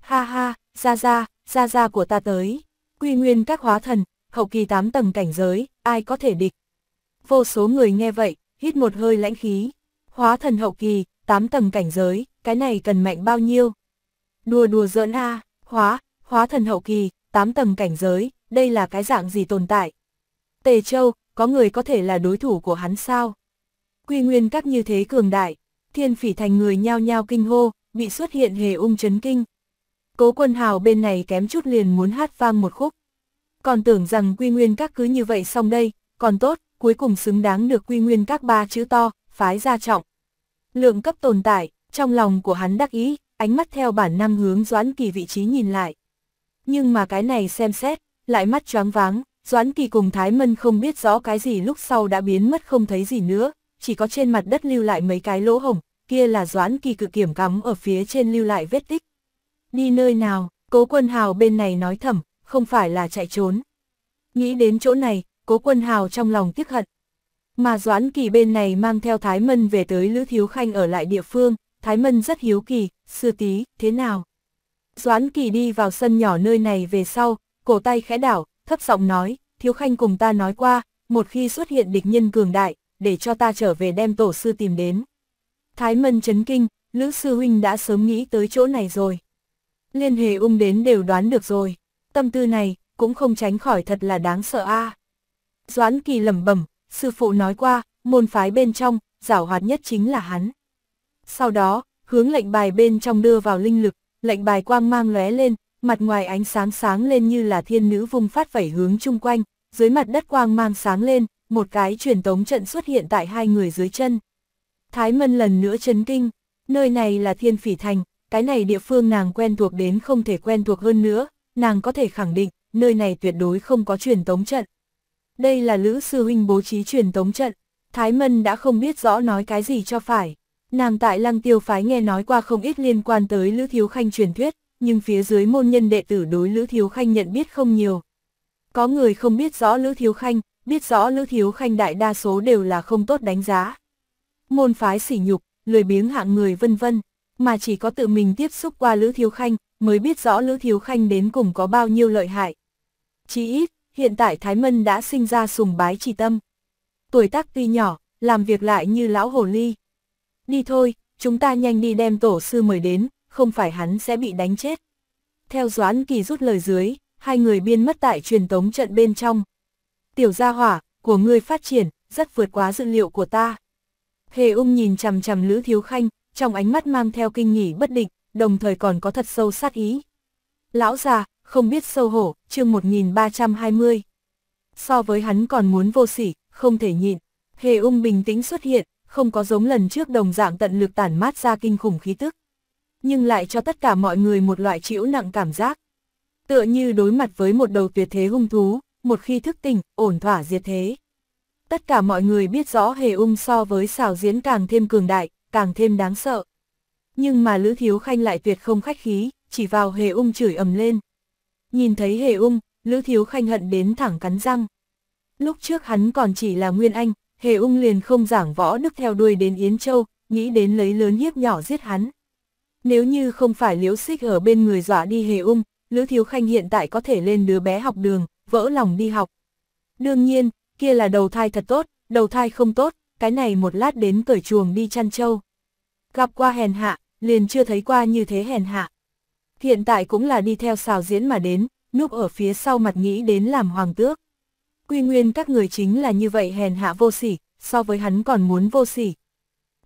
Ha ha, ra ra, ra ra của ta tới, quy nguyên các hóa thần, hậu kỳ 8 tầng cảnh giới, ai có thể địch. Vô số người nghe vậy, hít một hơi lãnh khí, hóa thần hậu kỳ, 8 tầng cảnh giới, cái này cần mạnh bao nhiêu. Đùa đùa giỡn a hóa, hóa thần hậu kỳ, tám tầng cảnh giới, đây là cái dạng gì tồn tại? Tề Châu, có người có thể là đối thủ của hắn sao? Quy nguyên các như thế cường đại, thiên phỉ thành người nhao nhao kinh hô, bị xuất hiện hề ung chấn kinh. Cố quân hào bên này kém chút liền muốn hát vang một khúc. Còn tưởng rằng quy nguyên các cứ như vậy xong đây, còn tốt, cuối cùng xứng đáng được quy nguyên các ba chữ to, phái ra trọng. Lượng cấp tồn tại, trong lòng của hắn đắc ý, ánh mắt theo bản năng hướng doãn kỳ vị trí nhìn lại nhưng mà cái này xem xét, lại mắt choáng váng, Doãn Kỳ cùng Thái Mân không biết rõ cái gì lúc sau đã biến mất không thấy gì nữa, chỉ có trên mặt đất lưu lại mấy cái lỗ hổng, kia là Doãn Kỳ cự kiểm cắm ở phía trên lưu lại vết tích. Đi nơi nào, cố quân hào bên này nói thầm, không phải là chạy trốn. Nghĩ đến chỗ này, cố quân hào trong lòng tiếc hận. Mà Doãn Kỳ bên này mang theo Thái Mân về tới Lữ Thiếu Khanh ở lại địa phương, Thái Mân rất hiếu kỳ, sư tí, thế nào? Doãn Kỳ đi vào sân nhỏ nơi này về sau, cổ tay khẽ đảo, thấp giọng nói, Thiếu Khanh cùng ta nói qua, một khi xuất hiện địch nhân cường đại, để cho ta trở về đem tổ sư tìm đến. Thái Mân chấn kinh, Lữ Sư Huynh đã sớm nghĩ tới chỗ này rồi. Liên hệ ung đến đều đoán được rồi, tâm tư này cũng không tránh khỏi thật là đáng sợ a. Doãn Kỳ lẩm bẩm, sư phụ nói qua, môn phái bên trong, giảo hoạt nhất chính là hắn. Sau đó, hướng lệnh bài bên trong đưa vào linh lực, lệnh bài quang mang lóe lên, mặt ngoài ánh sáng sáng lên như là thiên nữ vung phát vẩy hướng chung quanh, dưới mặt đất quang mang sáng lên, một cái truyền tống trận xuất hiện tại hai người dưới chân. Thái Mân lần nữa chấn kinh, nơi này là thiên phỉ thành, cái này địa phương nàng quen thuộc đến không thể quen thuộc hơn nữa, nàng có thể khẳng định, nơi này tuyệt đối không có truyền tống trận. Đây là Lữ Sư Huynh bố trí truyền tống trận, Thái Mân đã không biết rõ nói cái gì cho phải. Nàng tại lăng tiêu phái nghe nói qua không ít liên quan tới Lữ Thiếu Khanh truyền thuyết, nhưng phía dưới môn nhân đệ tử đối Lữ Thiếu Khanh nhận biết không nhiều. Có người không biết rõ Lữ Thiếu Khanh, biết rõ Lữ Thiếu Khanh đại đa số đều là không tốt đánh giá. Môn phái sỉ nhục, lười biếng hạng người vân vân, mà chỉ có tự mình tiếp xúc qua Lữ Thiếu Khanh mới biết rõ Lữ Thiếu Khanh đến cùng có bao nhiêu lợi hại. Chỉ ít, hiện tại Thái Mân đã sinh ra sùng bái trì tâm. Tuổi tác tuy nhỏ, làm việc lại như lão hồ ly, Đi thôi, chúng ta nhanh đi đem tổ sư mời đến, không phải hắn sẽ bị đánh chết. Theo Doãn Kỳ rút lời dưới, hai người biên mất tại truyền tống trận bên trong. Tiểu gia hỏa, của ngươi phát triển, rất vượt quá dự liệu của ta. Hề ung nhìn chằm chằm Lữ Thiếu Khanh, trong ánh mắt mang theo kinh nghỉ bất định, đồng thời còn có thật sâu sát ý. Lão già, không biết sâu hổ, chương 1320. So với hắn còn muốn vô sỉ, không thể nhịn. Hề ung bình tĩnh xuất hiện, không có giống lần trước đồng dạng tận lực tản mát ra kinh khủng khí tức. Nhưng lại cho tất cả mọi người một loại chịu nặng cảm giác. Tựa như đối mặt với một đầu tuyệt thế hung thú, một khi thức tỉnh, ổn thỏa diệt thế. Tất cả mọi người biết rõ hề ung so với xào diễn càng thêm cường đại, càng thêm đáng sợ. Nhưng mà Lữ Thiếu Khanh lại tuyệt không khách khí, chỉ vào hề ung chửi ầm lên. Nhìn thấy hề ung, Lữ Thiếu Khanh hận đến thẳng cắn răng. Lúc trước hắn còn chỉ là Nguyên Anh, Hề ung liền không giảng võ đức theo đuôi đến Yến Châu, nghĩ đến lấy lớn hiếp nhỏ giết hắn. Nếu như không phải liễu xích ở bên người dọa đi hề ung, Lữ Thiếu Khanh hiện tại có thể lên đứa bé học đường, vỡ lòng đi học. Đương nhiên, kia là đầu thai thật tốt, đầu thai không tốt, cái này một lát đến cởi chuồng đi chăn trâu. Gặp qua hèn hạ, liền chưa thấy qua như thế hèn hạ. Hiện tại cũng là đi theo xào diễn mà đến, núp ở phía sau mặt nghĩ đến làm hoàng tước quy nguyên các người chính là như vậy hèn hạ vô sỉ, so với hắn còn muốn vô sỉ.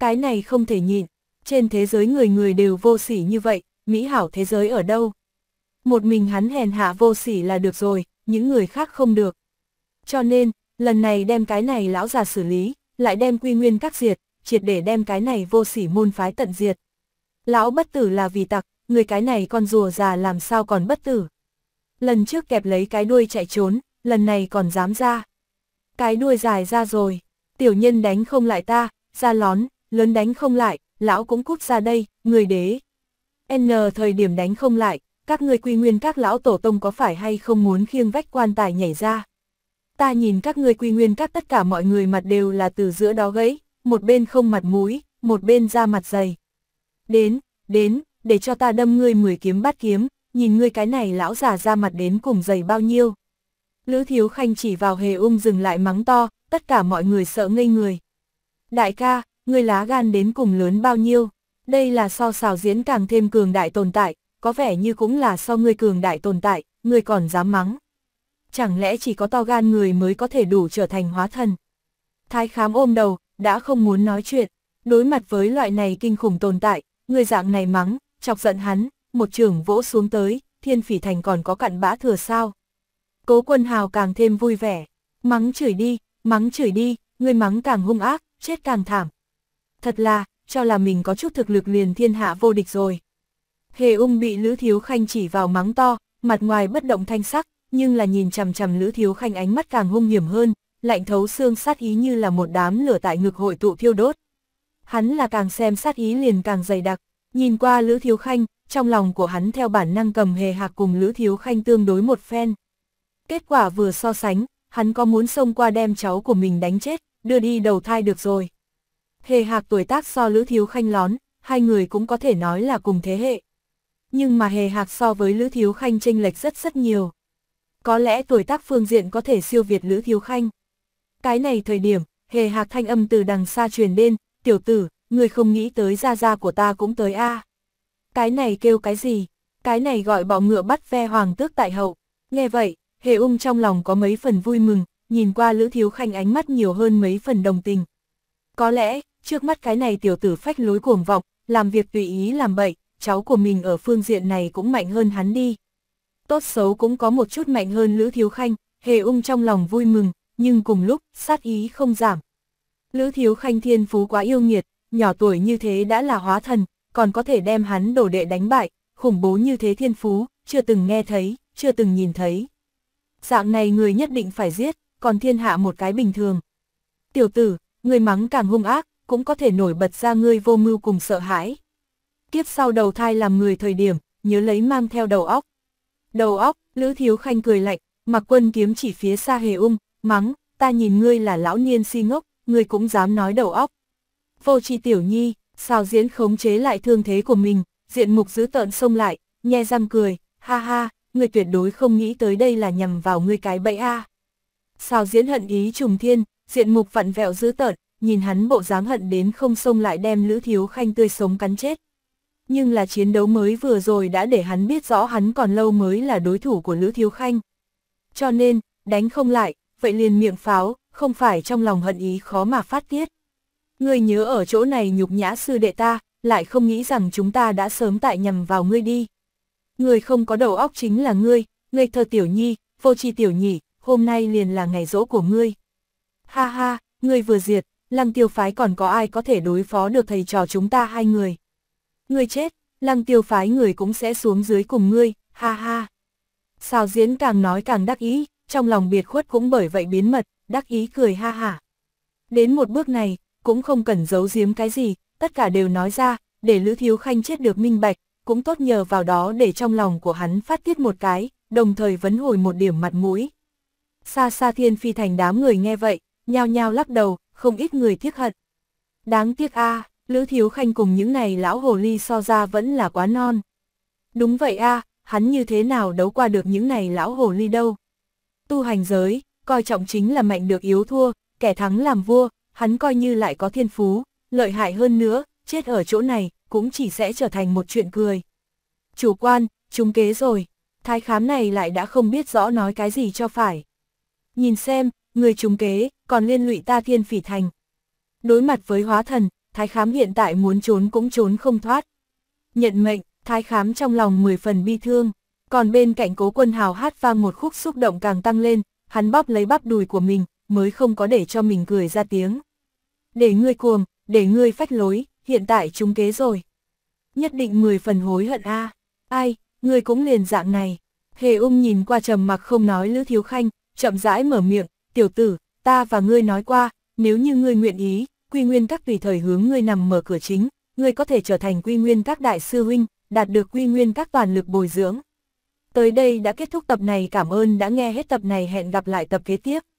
Cái này không thể nhịn, trên thế giới người người đều vô sỉ như vậy, mỹ hảo thế giới ở đâu? Một mình hắn hèn hạ vô sỉ là được rồi, những người khác không được. Cho nên, lần này đem cái này lão già xử lý, lại đem quy nguyên các diệt, triệt để đem cái này vô sỉ môn phái tận diệt. Lão bất tử là vì tặc, người cái này con rùa già làm sao còn bất tử. Lần trước kẹp lấy cái đuôi chạy trốn, lần này còn dám ra. Cái đuôi dài ra rồi, tiểu nhân đánh không lại ta, ra lón, lớn đánh không lại, lão cũng cút ra đây, người đế. N thời điểm đánh không lại, các ngươi quy nguyên các lão tổ tông có phải hay không muốn khiêng vách quan tài nhảy ra. Ta nhìn các ngươi quy nguyên các tất cả mọi người mặt đều là từ giữa đó gãy, một bên không mặt mũi, một bên da mặt dày. Đến, đến, để cho ta đâm ngươi mười kiếm bát kiếm, nhìn ngươi cái này lão già ra mặt đến cùng dày bao nhiêu. Lữ Thiếu Khanh chỉ vào hề ung dừng lại mắng to, tất cả mọi người sợ ngây người. Đại ca, người lá gan đến cùng lớn bao nhiêu? Đây là so xào diễn càng thêm cường đại tồn tại, có vẻ như cũng là so người cường đại tồn tại, người còn dám mắng. Chẳng lẽ chỉ có to gan người mới có thể đủ trở thành hóa thần? Thái khám ôm đầu, đã không muốn nói chuyện, đối mặt với loại này kinh khủng tồn tại, người dạng này mắng, chọc giận hắn, một trường vỗ xuống tới, thiên phỉ thành còn có cặn bã thừa sao? cố quân hào càng thêm vui vẻ. Mắng chửi đi, mắng chửi đi, người mắng càng hung ác, chết càng thảm. Thật là, cho là mình có chút thực lực liền thiên hạ vô địch rồi. Hề ung bị Lữ Thiếu Khanh chỉ vào mắng to, mặt ngoài bất động thanh sắc, nhưng là nhìn chằm chằm Lữ Thiếu Khanh ánh mắt càng hung hiểm hơn, lạnh thấu xương sát ý như là một đám lửa tại ngực hội tụ thiêu đốt. Hắn là càng xem sát ý liền càng dày đặc, nhìn qua Lữ Thiếu Khanh, trong lòng của hắn theo bản năng cầm hề hạc cùng Lữ Thiếu Khanh tương đối một phen. Kết quả vừa so sánh, hắn có muốn xông qua đem cháu của mình đánh chết, đưa đi đầu thai được rồi. Hề hạc tuổi tác so Lữ Thiếu Khanh lón, hai người cũng có thể nói là cùng thế hệ. Nhưng mà hề hạc so với Lữ Thiếu Khanh chênh lệch rất rất nhiều. Có lẽ tuổi tác phương diện có thể siêu việt Lữ Thiếu Khanh. Cái này thời điểm, hề hạc thanh âm từ đằng xa truyền đến, tiểu tử, người không nghĩ tới gia gia của ta cũng tới a Cái này kêu cái gì? Cái này gọi bỏ ngựa bắt ve hoàng tước tại hậu. Nghe vậy, Hề ung trong lòng có mấy phần vui mừng, nhìn qua Lữ Thiếu Khanh ánh mắt nhiều hơn mấy phần đồng tình. Có lẽ, trước mắt cái này tiểu tử phách lối cuồng vọng, làm việc tùy ý làm bậy, cháu của mình ở phương diện này cũng mạnh hơn hắn đi. Tốt xấu cũng có một chút mạnh hơn Lữ Thiếu Khanh, hề ung trong lòng vui mừng, nhưng cùng lúc, sát ý không giảm. Lữ Thiếu Khanh thiên phú quá yêu nghiệt, nhỏ tuổi như thế đã là hóa thần, còn có thể đem hắn đổ đệ đánh bại, khủng bố như thế thiên phú, chưa từng nghe thấy, chưa từng nhìn thấy dạng này người nhất định phải giết, còn thiên hạ một cái bình thường. Tiểu tử, người mắng càng hung ác, cũng có thể nổi bật ra ngươi vô mưu cùng sợ hãi. Kiếp sau đầu thai làm người thời điểm, nhớ lấy mang theo đầu óc. Đầu óc, Lữ Thiếu Khanh cười lạnh, mặc quân kiếm chỉ phía xa hề ung, mắng, ta nhìn ngươi là lão niên si ngốc, ngươi cũng dám nói đầu óc. Vô tri tiểu nhi, sao diễn khống chế lại thương thế của mình, diện mục giữ tợn xông lại, nhe răng cười, ha ha, người tuyệt đối không nghĩ tới đây là nhằm vào ngươi cái bẫy a. Sao diễn hận ý trùng thiên, diện mục vặn vẹo dữ tợn, nhìn hắn bộ dáng hận đến không xông lại đem Lữ Thiếu Khanh tươi sống cắn chết. Nhưng là chiến đấu mới vừa rồi đã để hắn biết rõ hắn còn lâu mới là đối thủ của Lữ Thiếu Khanh. Cho nên, đánh không lại, vậy liền miệng pháo, không phải trong lòng hận ý khó mà phát tiết. Ngươi nhớ ở chỗ này nhục nhã sư đệ ta, lại không nghĩ rằng chúng ta đã sớm tại nhầm vào ngươi đi người không có đầu óc chính là ngươi, ngây thơ tiểu nhi, vô tri tiểu nhỉ, hôm nay liền là ngày rỗ của ngươi. Ha ha, ngươi vừa diệt, lăng tiêu phái còn có ai có thể đối phó được thầy trò chúng ta hai người. Ngươi chết, lăng tiêu phái người cũng sẽ xuống dưới cùng ngươi, ha ha. Sao diễn càng nói càng đắc ý, trong lòng biệt khuất cũng bởi vậy biến mật, đắc ý cười ha hả. Đến một bước này, cũng không cần giấu giếm cái gì, tất cả đều nói ra, để Lữ Thiếu Khanh chết được minh bạch, cũng tốt nhờ vào đó để trong lòng của hắn phát tiết một cái, đồng thời vấn hồi một điểm mặt mũi. Xa xa thiên phi thành đám người nghe vậy, nhao nhao lắc đầu, không ít người thiết hận. Đáng tiếc a à, Lữ Thiếu Khanh cùng những này lão hồ ly so ra vẫn là quá non. Đúng vậy a à, hắn như thế nào đấu qua được những này lão hồ ly đâu. Tu hành giới, coi trọng chính là mạnh được yếu thua, kẻ thắng làm vua, hắn coi như lại có thiên phú, lợi hại hơn nữa, chết ở chỗ này, cũng chỉ sẽ trở thành một chuyện cười. Chủ quan, trúng kế rồi, thái khám này lại đã không biết rõ nói cái gì cho phải. Nhìn xem, người trúng kế, còn liên lụy ta thiên phỉ thành. Đối mặt với hóa thần, thái khám hiện tại muốn trốn cũng trốn không thoát. Nhận mệnh, thái khám trong lòng 10 phần bi thương, còn bên cạnh cố quân hào hát vang một khúc xúc động càng tăng lên, hắn bóp lấy bắp đùi của mình, mới không có để cho mình cười ra tiếng. Để ngươi cuồng, để ngươi phách lối, hiện tại chúng kế rồi. Nhất định 10 phần hối hận a à. ai, người cũng liền dạng này. Hề ung nhìn qua trầm mặc không nói Lữ Thiếu Khanh, chậm rãi mở miệng, tiểu tử, ta và ngươi nói qua, nếu như ngươi nguyện ý, quy nguyên các tùy thời hướng ngươi nằm mở cửa chính, ngươi có thể trở thành quy nguyên các đại sư huynh, đạt được quy nguyên các toàn lực bồi dưỡng. Tới đây đã kết thúc tập này cảm ơn đã nghe hết tập này hẹn gặp lại tập kế tiếp.